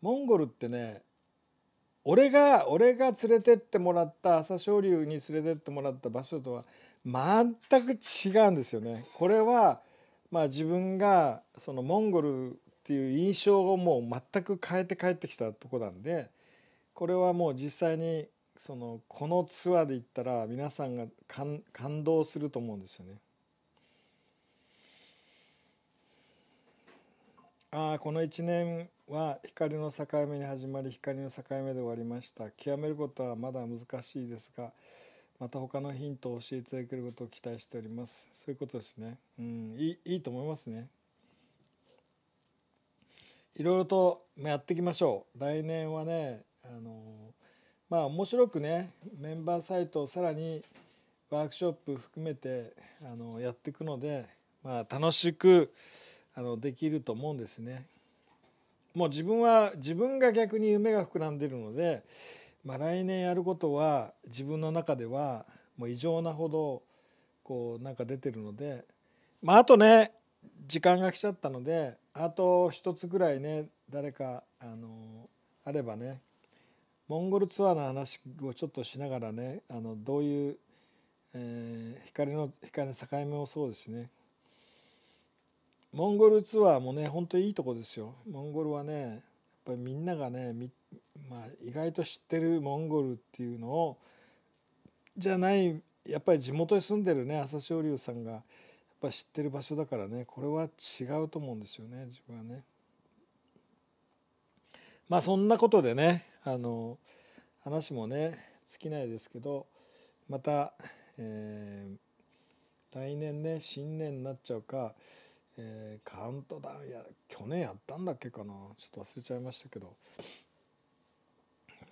モンゴルってね俺が俺が連れてってもらった朝青龍に連れてってもらった場所とは全く違うんですよね。これはまあ自分がそのモンゴルっていう印象をもう全く変えて帰ってきたとこなんでこれはもう実際にそのこのツアーで行ったら皆さんが感感動すると思うんですよね。ああこの1年は光の境目に始まり光の境目で終わりました極めることはまだ難しいですがまた他のヒントを教えていただけることを期待しておりますそういうことですねうんいいいいと思いますねいろいろとやっていきましょう来年はねあのまあ面白くねメンバーサイトをさらにワークショップ含めてあのやっていくので、まあ、楽しくあのできると思うんですね。もう自分は自分が逆に夢が膨らんでるので、まあ、来年やることは自分の中ではもう異常なほどこうなんか出てるので、まあ、あとね時間が来ちゃったのであと一つぐらいね誰かあのあればねモンゴルツアーの話をちょっとしながらねあのどういう、えー、光の光の境目もそうですねモンゴルツアーもねほんといいとこですよモンゴルはねやっぱりみんながねまあ、意外と知ってるモンゴルっていうのをじゃないやっぱり地元に住んでるね朝青龍さんがやっぱ知ってる場所だからねこれは違うと思うんですよね自分はね。まあそんなことでねあの話もね尽きないですけどまた、えー、来年ね新年になっちゃうかえー、カウントダウンや去年やったんだっけかなちょっと忘れちゃいましたけど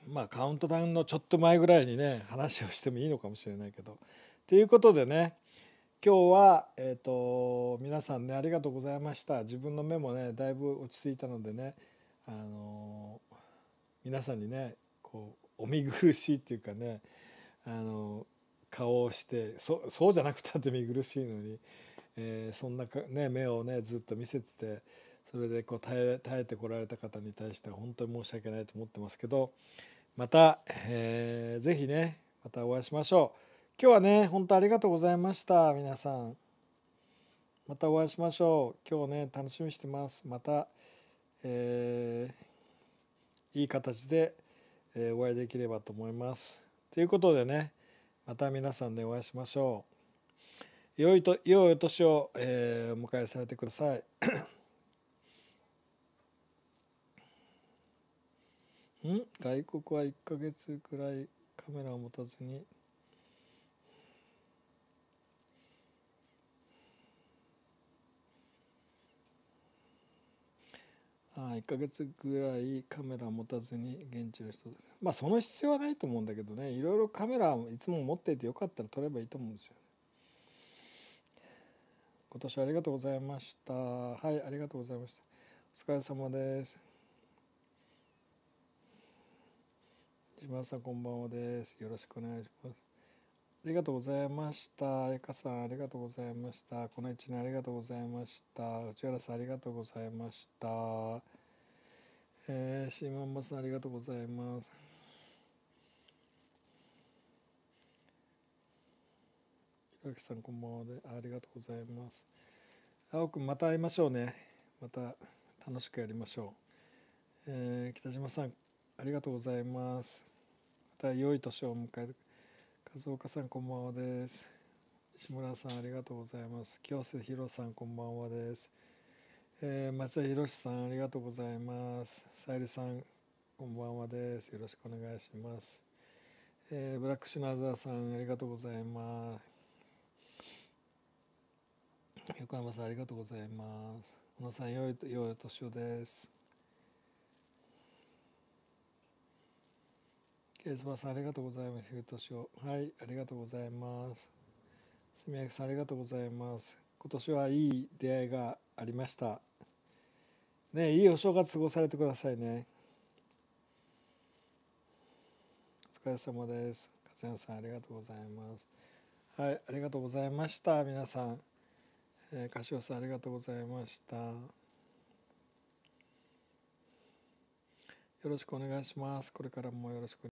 まあカウントダウンのちょっと前ぐらいにね話をしてもいいのかもしれないけど。ということでね今日は、えーと、皆さんねありがとうございました自分の目もねだいぶ落ち着いたのでね、あのー、皆さんにねこうお見苦しいっていうかね、あのー、顔をしてそうじゃなくたって見苦しいのに。えー、そんなね、目をねずっと見せててそれでこう耐え耐えてこられた方に対しては本当に申し訳ないと思ってますけどまた、えー、ぜひねまたお会いしましょう。今日はね本当ありがとうございました皆さん。またお会いしましょう。今日ね楽しみにしてます。また、えー、いい形で、えー、お会いできればと思います。ということでねまた皆さんでお会いしましょう。良いと良いお年を、えー、お迎えされてください。ん外国は1ヶ月くらいカメラを持たずにあ1ヶ月ぐらいカメラ持たずに現地の人まあその必要はないと思うんだけどねいろいろカメラいつも持っていてよかったら撮ればいいと思うんですよ。今年はありがとうございましたはいありがとうございましたお疲れ様です島田さんこんばんはですよろしくお願いしますありがとうございました。ゆかさん、ありがとうございました。この一年、ありがとうございました。内原さん、ありがとうございました。えー、シーマさん、ありがとうございます。垣さんこんばんはでありがとうございます青くんまた会いましょうねまた楽しくやりましょう、えー、北島さんありがとうございますまた良い年を迎える和岡さんこんばんはです志村さんありがとうございます清瀬弘さんこんばんはです、えー、町田博さんありがとうございますさゆりさんこんばんはですよろしくお願いしますえー、ブラックシュナザーさんありがとうございます。横山さんありがとうございます。小野さん、良いと、よいとしです。ケースバさん、ありがとうございます。ゆうとしはい、ありがとうございます。すみやきさん、ありがとうございます。今年はいい出会いがありました。ね、いいお正月過ごされてくださいね。お疲れ様です。勝山さん、ありがとうございます。はい、ありがとうございました。皆さん。柏さんありがとうございましたよろしくお願いしますこれからもよろしく